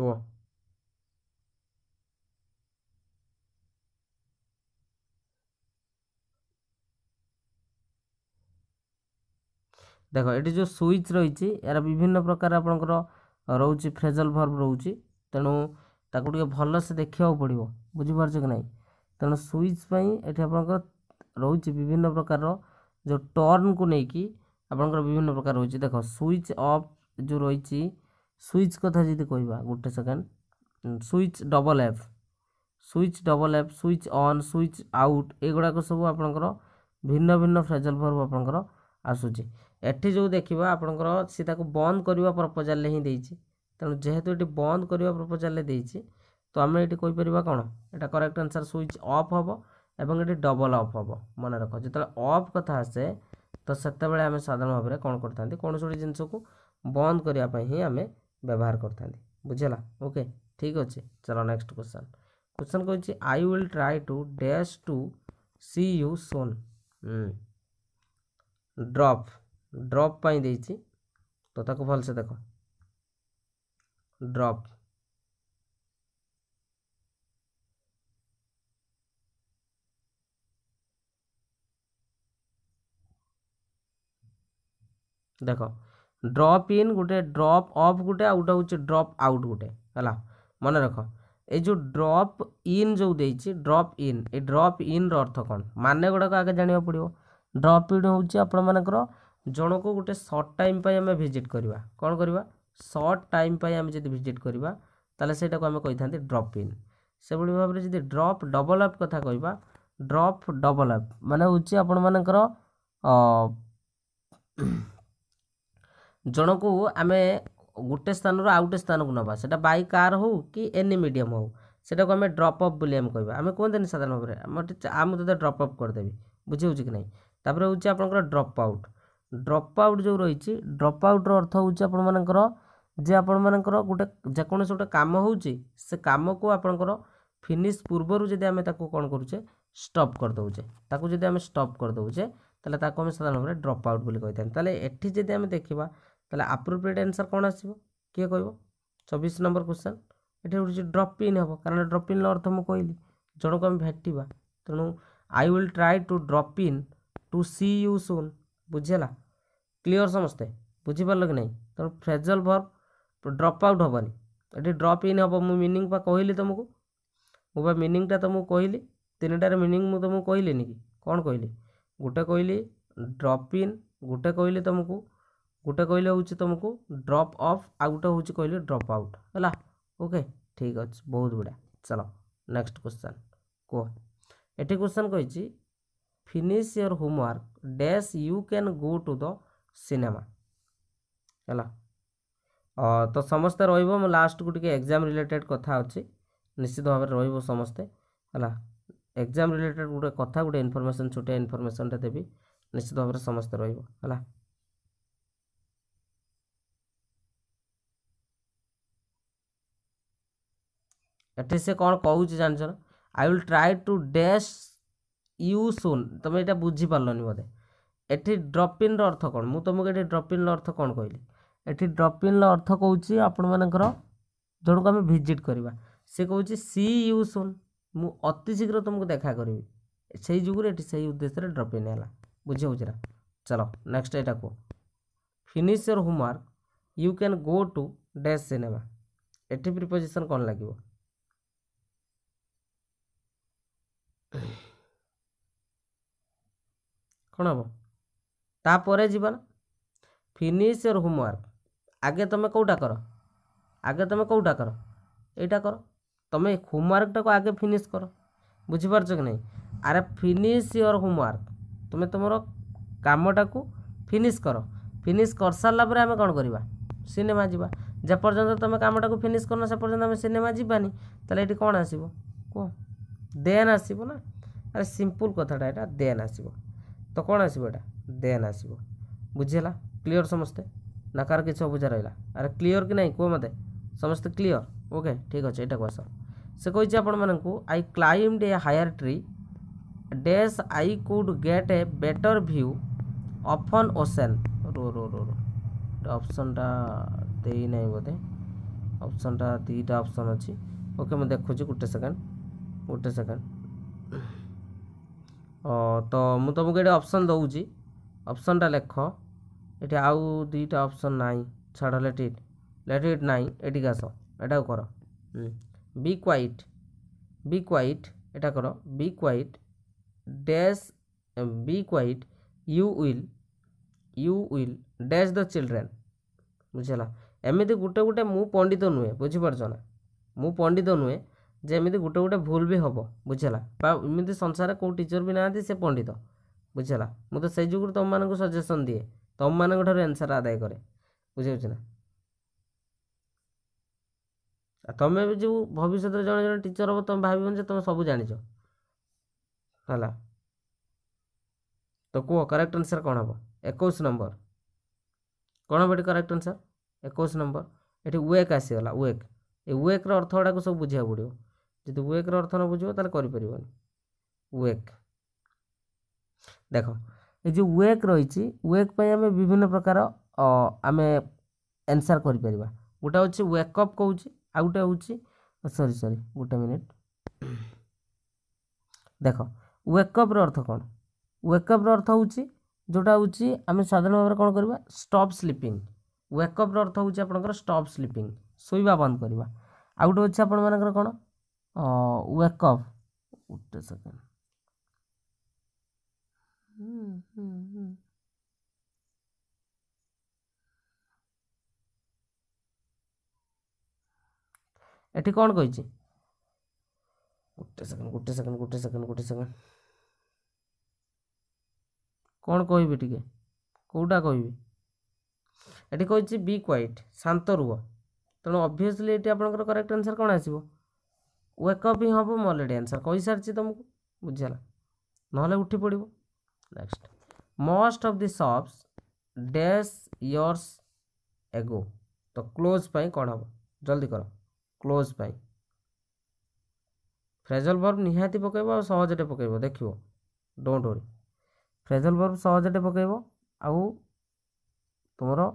कह ଦେଖ ଏଠି ଯେଉଁ ସୁଇଚ୍ ରହିଛି ଏହାର ବିଭିନ୍ନ ପ୍ରକାର ଆପଣଙ୍କର ରହୁଛି ଫ୍ରେଜାଲ୍ ଭର୍ବ ରହୁଛି ତେଣୁ ତାକୁ ଟିକେ ଭଲସେ ଦେଖିବାକୁ ପଡ଼ିବ ବୁଝିପାରୁଛ କି ନାହିଁ ତେଣୁ ସୁଇଚ୍ ପାଇଁ ଏଠି ଆପଣଙ୍କର ରହୁଛି ବିଭିନ୍ନ ପ୍ରକାରର ଯେଉଁ ଟର୍ନକୁ ନେଇକି ଆପଣଙ୍କର ବିଭିନ୍ନ ପ୍ରକାର ରହୁଛି ଦେଖ ସୁଇଚ୍ ଅଫ୍ ଯେଉଁ ରହିଛି ସୁଇଚ୍ କଥା ଯଦି କହିବା ଗୋଟେ second switch double F switch double F switch on switch out ଏଗୁଡ଼ାକ ସବୁ ଆପଣଙ୍କର ଭିନ୍ନ ଭିନ୍ନ ଫ୍ରେଜାଲ୍ ଭର୍ବ ଆପଣଙ୍କର ଆସୁଛି ଏଠି ଯେଉଁ ଦେଖିବା ଆପଣଙ୍କର ସେ ତାକୁ ବନ୍ଦ କରିବା ପ୍ରପୋଜାଲ୍ରେ ହିଁ ଦେଇଛି ତେଣୁ ଯେହେତୁ ଏଠି ବନ୍ଦ କରିବା ପ୍ରପୋଜାଲ୍ରେ ଦେଇଛି ତ ଆମେ ଏଠି କହିପାରିବା କ'ଣ ଏଇଟା କରେକ୍ଟ ଆନ୍ସର୍ ସୁଇଚ୍ ଅଫ୍ ହେବ ଏବଂ ଏଠି ଡବଲ୍ ଅଫ୍ ହେବ ମନେ ରଖ ଯେତେବେଳେ ଅଫ୍ କଥା ଆସେ ତ ସେତେବେଳେ ଆମେ ସାଧାରଣ ଭାବରେ କ'ଣ କରିଥାନ୍ତି କୌଣସି ଗୋଟେ ଜିନିଷକୁ ବନ୍ଦ କରିବା ପାଇଁ ହିଁ ଆମେ ବ୍ୟବହାର କରିଥାନ୍ତି ବୁଝିଲା ଓକେ ଠିକ୍ ଅଛି ଚାଲ ନେକ୍ସଟ କ୍ୱେଶ୍ଚନ୍ କ୍ୱେଶ୍ଚନ୍ କହିଛି I will try to dash to see you soon drop drop ପାଇଁ ଦେଇଛି ତ ତାକୁ ଭଲସେ ଦେଖ ଡ୍ରପ୍ ଦେଖ ଡ୍ରପ୍ ଇନ୍ ଗୋଟେ ଡ୍ରପ୍ ଅଫ୍ ଗୋଟେ ଆଉ ଗୋଟେ ହେଉଛି ଡ୍ରପ୍ ଆଉଟ୍ ଗୋଟେ ହେଲା ମନେ ରଖ ଏ ଯେଉଁ ଡ୍ରପ୍ ଇନ୍ ଯେଉଁ ଦେଇଛି ଡ୍ରପ୍ ଇନ୍ ଏ ଡ୍ରପ୍ ଇନ୍ର ଅର୍ଥ କ'ଣ ମାନେ ଗୁଡ଼ାକ ଆଗେ ଜାଣିବାକୁ ପଡ଼ିବ ଡ୍ରପ୍ ଇନ୍ ହେଉଛି ଆପଣମାନଙ୍କର ଜଣକୁ ଗୋଟେ ସର୍ଟ ଟାଇମ୍ ପାଇଁ ଆମେ ଭିଜିଟ୍ କରିବା କ'ଣ କରିବା ସର୍ଟ ଟାଇମ୍ ପାଇଁ ଆମେ ଯଦି ଭିଜିଟ୍ କରିବା ତାହେଲେ ସେଇଟାକୁ ଆମେ କହିଥାନ୍ତି ଡ୍ରପ୍ ଇନ୍ ସେଭଳି ଭାବରେ ଯଦି ଡ୍ରପ୍ ଡବଲ୍ ଆପ୍ କଥା କହିବା ଡ୍ରପ୍ ଡବଲ୍ ଆପ୍ ମାନେ ହେଉଛି ଆପଣମାନଙ୍କର ଜଣକୁ ଆମେ ଗୋଟେ ସ୍ଥାନରୁ ଆଉ ଗୋଟେ ସ୍ଥାନକୁ ନେବା ସେଇଟା ବାଇ କାର୍ ହେଉ କି ଏନି ମିଡ଼ିୟମ୍ ହେଉ ସେଇଟାକୁ ଆମେ ଡ୍ରପ୍ ଅପ୍ ବୋଲି ଆମେ କହିବା ଆମେ କୁହନ୍ତିନି ସାଧାରଣ ଭାବରେ ଆମର ମୁଁ ତୋତେ ଡ୍ରପ୍ ଅପ୍ କରିଦେବି ବୁଝି ହେଉଛି କି ନାହିଁ ତାପରେ ହେଉଛି ଆପଣଙ୍କର ଡ୍ରପ୍ ଆଉଟ୍ ড্রপ আউট ଯେଉଁ ରହିଛି ଡ୍ରପ୍ ଆଉଟ୍ର ଅର୍ଥ ହେଉଛି ଆପଣମାନଙ୍କର ଯେ ଆପଣମାନଙ୍କର ଗୋଟେ ଯେକୌଣସି ଗୋଟେ କାମ ହେଉଛି ସେ କାମକୁ ଆପଣଙ୍କର ଫିନିଶ୍ ପୂର୍ବରୁ ଯଦି ଆମେ ତାକୁ କ'ଣ କରୁଛେ ଷ୍ଟପ୍ କରିଦେଉଛେ ତାକୁ ଯଦି ଆମେ ଷ୍ଟପ୍ କରିଦେଉଛେ ତାହେଲେ ତାକୁ ଆମେ ସାଧାରଣ ଭାବରେ ଡ୍ରପ୍ ଆଉଟ୍ ବୋଲି କହିଥାନ୍ତି ତାହେଲେ ଏଠି ଯଦି ଆମେ ଦେଖିବା ତାହେଲେ ଆପ୍ରୋପ୍ରିଏଟ୍ ଆନ୍ସର୍ କ'ଣ ଆସିବ କିଏ କହିବ ଚବିଶ ନମ୍ବର କ୍ୱେଶ୍ଚନ୍ ଏଠି ହେଉଛି ଡ୍ରପ୍ ଇନ୍ ହେବ କାରଣ ଡ୍ରପ୍ ଇନ୍ର ଅର୍ଥ ମୁଁ କହିଲି ଜଣକୁ ଆମେ ଭେଟିବା ତେଣୁ I will try to drop in to see you soon ବୁଝିହେଲା କ୍ଲିଅର୍ ସମସ୍ତେ ବୁଝିପାରିଲ କି ନାହିଁ ତେଣୁ ଫ୍ରେଜଲ୍ ଭର୍ବ ଡ୍ରପ୍ ଆଉଟ୍ ହେବନି ଏଠି ଡ୍ରପ୍ ଇନ୍ ହେବ ମୁଁ ମିନିଂ ବା କହିଲି ତୁମକୁ ମୁଁ ବା ମିନିଂଟା ତୁମକୁ କହିଲି ତିନିଟାରେ ମିନିଂ ମୁଁ ତୁମକୁ କହିଲିନି କି କ'ଣ କହିଲି ଗୋଟେ କହିଲି ଡ୍ରପ୍ ଇନ୍ ଗୋଟେ କହିଲି ତୁମକୁ ଗୋଟେ କହିଲେ ହେଉଛି ତୁମକୁ ଡ୍ରପ୍ ଅଫ୍ ଆଉ ଗୋଟେ ହେଉଛି କହିଲି ଡ୍ରପ୍ ଆଉଟ୍ ହେଲା ଓକେ ଠିକ୍ ଅଛି ବହୁତ ବଢ଼ିଆ ଚାଲ ନେକ୍ସଟ କ୍ୱେଶ୍ଚନ୍ କୁହ ଏଠି କ୍ୱେଶ୍ଚନ୍ କହିଛି finish your homework dash you can go to the cinema ହେଲା ତ ସମସ୍ତେ ରହିବ ମୁଁ ଲାଷ୍ଟକୁ ଟିକେ ଏକ୍ଜାମ୍ ରିଲେଟେଡ଼୍ କଥା ଅଛି ନିଶ୍ଚିତ ଭାବରେ ରହିବ ସମସ୍ତେ ହେଲା ଏକ୍ଜାମ୍ ରିଲେଟେଡ଼୍ ଗୋଟେ କଥା ଗୋଟେ ଇନଫର୍ମେସନ୍ ଛୋଟିଆ ଇନଫର୍ମେସନ୍ଟା ଦେବି ନିଶ୍ଚିତ ଭାବରେ ସମସ୍ତେ ରହିବ ହେଲା ଏଠି ସେ କ'ଣ କହୁଛି ଜାଣିଛ ନା I will try to dash you soon ତୁମେ ଏଇଟା ବୁଝିପାରିଲନି ବୋଧେ ଏଠି ଡ୍ରପ୍ ଇନ୍ର ଅର୍ଥ କ'ଣ ମୁଁ ତୁମକୁ ଏଠି ଡ୍ରପ୍ ଇନ୍ର ଅର୍ଥ କ'ଣ କହିଲି ଏଠି ଡ୍ରପ୍ ଇନ୍ର ଅର୍ଥ କହୁଛି ଆପଣମାନଙ୍କର ଜଣକୁ ଆମେ ଭିଜିଟ୍ କରିବା ସେ କହୁଛି ସି ୟୁ ସୁନ୍ ମୁଁ ଅତି ଶୀଘ୍ର ତୁମକୁ ଦେଖା କରିବି ସେଇ ଯୁଗରୁ ଏଠି ସେଇ ଉଦ୍ଦେଶ୍ୟରେ ଡ୍ରପ୍ ଇନ୍ ହେଲା ବୁଝି ହେଉଛି ନା ଚାଲ ନେକ୍ସଟ ଏଇଟା କୁହ finish your homework you can go to dash cinema ଏଠି ପ୍ରିପୋଜିସନ୍ କ'ଣ ଲାଗିବ କ'ଣ ହେବ ତାପରେ ଯିବା ନା ଫିନିଶ୍ ୟୋର୍ ହୋମ୍ୱାର୍କ ଆଗେ ତୁମେ କେଉଁଟା କର ଆଗେ ତୁମେ କେଉଁଟା କର ଏଇଟା କର ତୁମେ ହୋମ୍ୱାର୍କଟାକୁ ଆଗେ ଫିନିଶ୍ କର ବୁଝିପାରୁଛ କି ନାହିଁ ଆରେ ଫିନିଶ୍ ୟୋର୍ ହୋମ୍ୱାର୍କ ତୁମେ ତୁମର କାମଟାକୁ ଫିନିଶ୍ କର ଫିନିଶ୍ କରିସାରିଲା ପରେ ଆମେ କ'ଣ କରିବା ସିନେମା ଯିବା ଯେ ପର୍ଯ୍ୟନ୍ତ ତୁମେ କାମଟାକୁ ଫିନିଶ୍ କରୁନ ସେ ପର୍ଯ୍ୟନ୍ତ ଆମେ ସିନେମା ଯିବାନି ତାହେଲେ ଏଠି କ'ଣ ଆସିବ କୁହ ଦେନ୍ ଆସିବ ନା ଆରେ ସିମ୍ପୁଲ୍ କଥାଟା ଏଇଟା ଦେନ୍ ଆସିବ ତ କ'ଣ ଆସିବ ଏଇଟା ଦେନ୍ ଆସିବ ବୁଝିହେଲା କ୍ଲିଅର୍ ସମସ୍ତେ ନା କାହାର କିଛି ଅବୁଝା ରହିଲା ଆରେ କ୍ଲିଅର୍ କି ନାହିଁ କୁହ ମୋତେ ସମସ୍ତେ କ୍ଲିଅର୍ ଓକେ ଠିକ୍ ଅଛି ଏଇଟାକୁ ଆସ ସେ କହିଛି ଆପଣମାନଙ୍କୁ I climbed a higher tree dash I could get a better view of an ocean ରୋ ରୋ ରୋ ରୋ ଅପସନ୍ଟା ଦେଇନାହିଁ ବୋଧେ ଅପସନ୍ଟା ଦୁଇଟା ଅପସନ୍ ଅଛି ଓକେ ମୁଁ ଦେଖୁଛି ଗୋଟେ ସେକେଣ୍ଡ ଗୋଟେ ସେକେଣ୍ଡ ତ ମୁଁ ତୁମକୁ ଏଇଟା ଅପସନ୍ ଦେଉଛି ଅପସନ୍ଟା ଲେଖ ଏଠି ଆଉ ଦୁଇଟା ଅପସନ୍ ନାହିଁ ଛାଡ଼ ଲେଟ୍ ଇଟ୍ ଲେଟ୍ ଇଟ୍ ନାହିଁ ଏଠିକି ଆସ ଏଟାକୁ କର ବି କ୍ୱାଇଟ୍ ବି କ୍ୱାଇଟ୍ ଏଇଟା କର be quiet dash be quiet you will you will dash the children ବୁଝିହେଲା ଏମିତି ଗୋଟେ ଗୋଟେ ମୁଁ ପଣ୍ଡିତ ନୁହେଁ ବୁଝିପାରୁଛ ନା ମୁଁ ପଣ୍ଡିତ ନୁହେଁ ଯେ ଏମିତି ଗୋଟେ ଗୋଟେ ଭୁଲ ବି ହେବ ବୁଝିହେଲା ବା ଏମିତି ସଂସାରରେ କେଉଁ ଟିଚର୍ ବି ନାହାନ୍ତି ସେ ପଣ୍ଡିତ ବୁଝିହେଲା ମୁଁ ତ ସେଇ ଯୋଗୁଁରୁ ତୁମମାନଙ୍କୁ ସଜେସନ୍ ଦିଏ ତୁମମାନଙ୍କ ଠାରୁ ଆନ୍ସର୍ ଆଦାୟ କରେ ବୁଝିହେଉଛି ନା ତୁମେ ବି ଯେଉଁ ଭବିଷ୍ୟତରେ ଜଣେ ଜଣେ ଟିଚର୍ ହେବ ତୁମେ ଭାବିବନି ଯେ ତୁମେ ସବୁ ଜାଣିଛ ହେଲା ତ କୁହ କରେକ୍ଟ ଆନ୍ସର୍ କ'ଣ ହେବ ଏକୋଇଶ ନମ୍ବର କ'ଣ ହେବ ଏଠି କରେକ୍ଟ ଆନ୍ସର୍ ଏକୋଇଶ ନମ୍ବର ଏଠି ୱେକ୍ ଆସିଗଲା ୱେକ୍ ଏ ୱେକ୍ର ଅର୍ଥ ଗୁଡ଼ାକ ସବୁ ବୁଝିବାକୁ ପଡ଼ିବ যদি ওয়েকর অর্থ ন বুঝিব তাহলে করিপারিবনি ওয়েক দেখ এই যে ওয়েক রয়েছে ওয়েক পাই আমি বিভিন্ন প্রকার আমি আনসার করিপারিবা গোটা হচ্ছে ওয়েকঅপ কହୁଛି ଆଉ ଗୋଟେ ହେଉଛି ସରି ସରି ଗୋଟେ ମିନିଟ୍ ଦେଖ ୱେକଅପ୍ର ଅର୍ଥ କ'ଣ ୱେକଅପ୍ର ଅର୍ଥ ହେଉଛି ଯେଉଁଟା ହେଉଛି ଆମେ ସାଧାରଣ ଭାବରେ କ'ଣ କରିବା ଷ୍ଟପ୍ ସ୍ଲିପିଂ ୱେକଅପ୍ର ଅର୍ଥ ହେଉଛି ଆପଣଙ୍କର ଷ୍ଟପ୍ ସ୍ଲିପିଂ ଶୋଇବା ବନ୍ଦ କରିବା ଆଉ ଗୋଟେ ହେଉଛି ଆପଣମାନଙ୍କର କ'ଣ wake up wait a second hmm, hmm, hmm. ଏଠି କ'ଣ କହିଛି ଗୋଟେ ସେକେଣ୍ଡ ଗୋଟେ ସେକେଣ୍ଡ ଗୋଟେ ସେକେଣ୍ଡ ଗୋଟେ ସେକେଣ୍ଡ କ'ଣ କହିବି ଟିକେ କେଉଁଟା କହିବି ଏଠି କହିଛି ବି କ୍ୱାଇଟ୍ ଶାନ୍ତ ରୁହ ତେଣୁ ଅବଭିୟସ୍ଲି ଏଠି ଆପଣଙ୍କର କରେକ୍ଟ ଆନ୍ସର୍ କ'ଣ ଆସିବ ୱେକଅପ୍ ହିଁ ହେବ ମୁଁ ଅଲରେଡ଼ି ଆନ୍ସର୍ କହିସାରିଛି ତୁମକୁ ବୁଝିଲା ନହେଲେ ଉଠି ପଡ଼ିବ next most of the shops dash years ago ତ କ୍ଲୋଜ୍ ପାଇଁ କ'ଣ ହେବ ଜଲ୍ଦି କର କ୍ଲୋଜ୍ ପାଇଁ ଫ୍ରେଜଲ୍ ବର୍ବ ନିହାତି ପକାଇବ ଆଉ ସହଜରେ ପକାଇବ ଦେଖିବ ଡୋଣ୍ଟ ୱରି ଫ୍ରେଜଲ୍ ବର୍ବ ସହଜରେ ପକାଇବ ଆଉ ତୁମର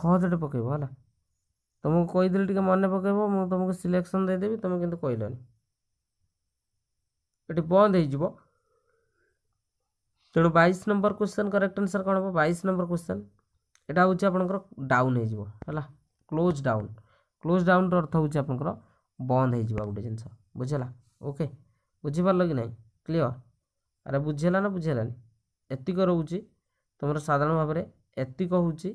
ସହଜରେ ପକାଇବ ହେଲା ତୁମକୁ କହିଦେଲି ଟିକେ ମନେ ପକାଇବ ମୁଁ ତୁମକୁ ସିଲେକ୍ସନ୍ ଦେଇଦେବି ତୁମେ କିନ୍ତୁ କହିଲନି ଏଠି ବନ୍ଦ ହେଇଯିବ ତେଣୁ ବାଇଶ ନମ୍ବର କ୍ୱେଶ୍ଚନ୍ କରେକ୍ଟ ଆନ୍ସର୍ କ'ଣ ହେବ ବାଇଶ ନମ୍ବର କ୍ୱେଶ୍ଚନ୍ ଏଇଟା ହେଉଛି ଆପଣଙ୍କର ଡାଉନ୍ ହେଇଯିବ ହେଲା କ୍ଲୋଜ୍ ଡାଉନ୍ କ୍ଲୋଜ୍ ଡାଉନ୍ର ଅର୍ଥ ହେଉଛି ଆପଣଙ୍କର ବନ୍ଦ ହେଇଯିବ ଗୋଟେ ଜିନିଷ ବୁଝିଲା ଓକେ ବୁଝିପାରିଲ କି ନାହିଁ କ୍ଲିଅର୍ ଆରେ ବୁଝିହେଲା ନା ବୁଝିହେଲାନି ଏତିକ ରହୁଛି ତୁମର ସାଧାରଣ ଭାବରେ ଏତିକ ହେଉଛି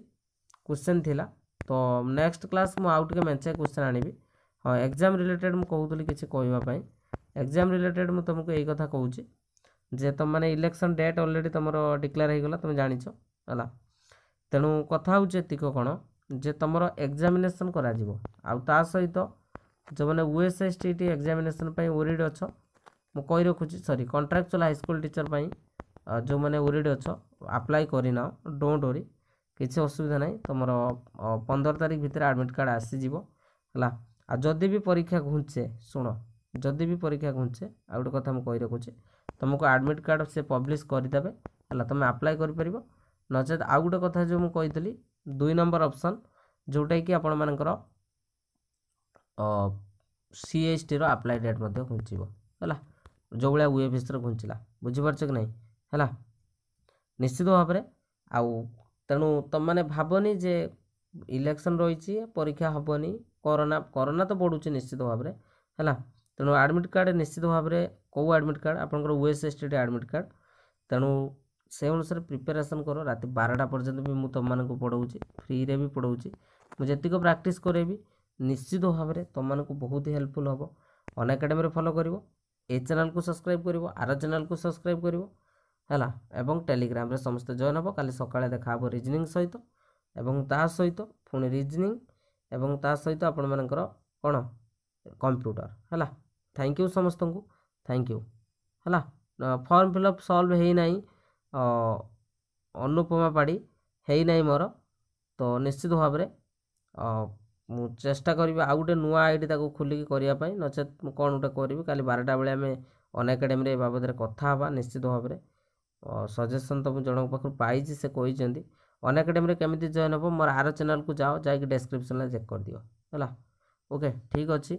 କ୍ୱେଶ୍ଚନ୍ ଥିଲା ତ ନେକ୍ସଟ କ୍ଲାସ୍ ମୁଁ ଆଉ ଟିକେ ମେଞ୍ଚେ କ୍ୱେଶ୍ଚନ୍ ଆଣିବି ହଁ ଏକ୍ଜାମ୍ ରିଲେଟେଡ଼୍ ମୁଁ କହୁଥିଲି କିଛି କହିବା ପାଇଁ ଏକ୍ଜାମ୍ ରିଲେଟେଡ଼୍ ମୁଁ ତୁମକୁ ଏଇ କଥା କହୁଛି ଯେ ତୁମମାନେ ଇଲେକ୍ସନ୍ ଡେଟ୍ ଅଲରେଡ଼ି ତୁମର ଡିକ୍ଲେୟାର ହୋଇଗଲା ତୁମେ ଜାଣିଛ ହେଲା ତେଣୁ କଥା ହେଉଛି ଏତିକ କ'ଣ ଯେ ତୁମର ଏକ୍ଜାମିନେସନ୍ କରାଯିବ ଆଉ ତା ସହିତ ଯେଉଁମାନେ OS S T T examination ପାଇଁ ଓରିଡ଼ ଅଛ ମୁଁ କହି ରଖୁଛି ସରି କଣ୍ଟ୍ରାକ୍ଚୁଆଲ୍ ହାଇସ୍କୁଲ୍ ଟିଚର୍ ପାଇଁ ଯେଉଁମାନେ ଓରିଡ଼ ଅଛ ଆପ୍ଲାଏ କରିନାଅ ଡୋଣ୍ଟ ଓରି କିଛି ଅସୁବିଧା ନାହିଁ ତୁମର ପନ୍ଦର ତାରିଖ ଭିତରେ ଆଡ଼ମିଟ୍ କାର୍ଡ଼ ଆସିଯିବ ହେଲା ଆଉ ଯଦି ବି ପରୀକ୍ଷା ଘୁଞ୍ଚେ ଶୁଣ ଯଦି ବି ପରୀକ୍ଷା ଘୁଞ୍ଚେ ଆଉ ଗୋଟେ କଥା ମୁଁ କହି ରଖୁଛି ତୁମକୁ ଆଡ଼ମିଟ୍ କାର୍ଡ଼ ସେ ପବ୍ଲିଶ କରିଦେବେ ହେଲା ତୁମେ ଆପ୍ଲାଏ କରିପାରିବ ନଚେତ୍ ଆଉ ଗୋଟେ କଥା ଯେଉଁ ମୁଁ କହିଥିଲି ଦୁଇ ନମ୍ବର ଅପସନ୍ ଯେଉଁଟାକି ଆପଣମାନଙ୍କର ସିଏସ୍ଟିର ଆପ୍ଲାଏ ଡେଟ୍ ମଧ୍ୟ ଘୁଞ୍ଚିବ ହେଲା ଯେଉଁଭଳିଆ ୱେବ୍ ହିସ୍ର ଘୁଞ୍ଚିଲା ବୁଝିପାରୁଛ କି ନାହିଁ ହେଲା ନିଶ୍ଚିତ ଭାବରେ ଆଉ ତେଣୁ ତୁମମାନେ ଭାବନି ଯେ ଇଲେକ୍ସନ୍ ରହିଛି ପରୀକ୍ଷା ହେବନି କରୋନା କରୋନା ତ ବଢ଼ୁଛି ନିଶ୍ଚିତ ଭାବରେ ହେଲା ତେଣୁ ଆଡ଼ମିଟ୍ କାର୍ଡ଼ ନିଶ୍ଚିତ ଭାବରେ କେଉଁ ଆଡ଼ମିଟ୍ କାର୍ଡ଼ ଆପଣଙ୍କର ଓଏସ୍ ଏସ୍ଟିଡ଼ି ଆଡ଼ମିଟ୍ କାର୍ଡ଼ ତେଣୁ ସେ ଅନୁସାରେ ପ୍ରିପାରେସନ୍ କର ରାତି ବାରଟା ପର୍ଯ୍ୟନ୍ତ ବି ମୁଁ ତୁମମାନଙ୍କୁ ପଢ଼ାଉଛି ଫ୍ରିରେ ବି ପଢ଼ାଉଛି ମୁଁ ଯେତିକି ପ୍ରାକ୍ଟିସ୍ କରେଇବି ନିଶ୍ଚିତ ଭାବରେ ତୁମମାନଙ୍କୁ ବହୁତ ହେଲ୍ପଫୁଲ୍ ହେବ ଅନ୍ ଏକାଡେମୀରେ ଫଲୋ କରିବ ଏ ଚ୍ୟାନେଲ୍କୁ ସବସ୍କ୍ରାଇବ୍ କରିବ ଆର ଚ୍ୟାନେଲ୍କୁ ସବସ୍କ୍ରାଇବ୍ କରିବ ହେଲା ଏବଂ ଟେଲିଗ୍ରାମରେ ସମସ୍ତେ ଜଏନ୍ ହେବ କାଲି ସକାଳେ ଦେଖା ହେବ ରିଜନିଂ ସହିତ ଏବଂ ତା ସହିତ ପୁଣି ରିଜନିଂ ଏବଂ ତା ସହିତ ଆପଣମାନଙ୍କର କ'ଣ କମ୍ପ୍ୟୁଟର ହେଲା ଥ୍ୟାଙ୍କ ୟୁ ସମସ୍ତଙ୍କୁ ଥ୍ୟାଙ୍କ ୟୁ ହେଲା ଫର୍ମ ଫିଲଅପ୍ ସଲ୍ଭ ହେଇନାହିଁ ଅନୁପମା ପାଡ଼ି ହେଇନାହିଁ ମୋର ତ ନିଶ୍ଚିତ ଭାବରେ ମୁଁ ଚେଷ୍ଟା କରିବି ଆଉ ଗୋଟେ ନୂଆ ଆଇ ଡ଼ି ତାକୁ ଖୋଲିକି କରିବା ପାଇଁ ନଚେତ୍ ମୁଁ କ'ଣ ଗୋଟେ କରିବି କାଲି ବାରଟା ବେଳେ ଆମେ ଅନ୍ଏକାଡ଼େମିରେ ଏ ବାବଦରେ କଥା ହେବା ନିଶ୍ଚିତ ଭାବରେ ସଜେସନ୍ ତ ମୁଁ ଜଣଙ୍କ ପାଖରୁ ପାଇଛି ସେ କହିଛନ୍ତି ଅନଆକାଡେମୀରେ କେମିତି ଜଏନ୍ ହେବ ମୋର ଆର ଚ୍ୟାନେଲ୍କୁ ଯାଅ ଯାଇକି ଡେସ୍କ୍ରିପ୍ସନ୍ରେ ଚେକ୍ କରିଦିଅ ହେଲା ଓକେ ଠିକ୍ ଅଛି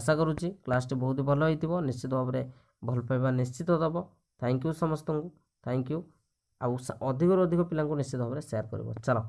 ଆଶା କରୁଛି କ୍ଲାସ୍ଟି ବହୁତ ଭଲ ହୋଇଥିବ ନିଶ୍ଚିତ ଭାବରେ ଭଲ ପାଇବା ନିଶ୍ଚିତ ଦେବ ଥ୍ୟାଙ୍କ ୟୁ ସମସ୍ତଙ୍କୁ ଥ୍ୟାଙ୍କ ୟୁ ଆଉ ଅଧିକରୁ ଅଧିକ ପିଲାଙ୍କୁ ନିଶ୍ଚିତ ଭାବରେ ସେୟାର କରିବ ଚାଲ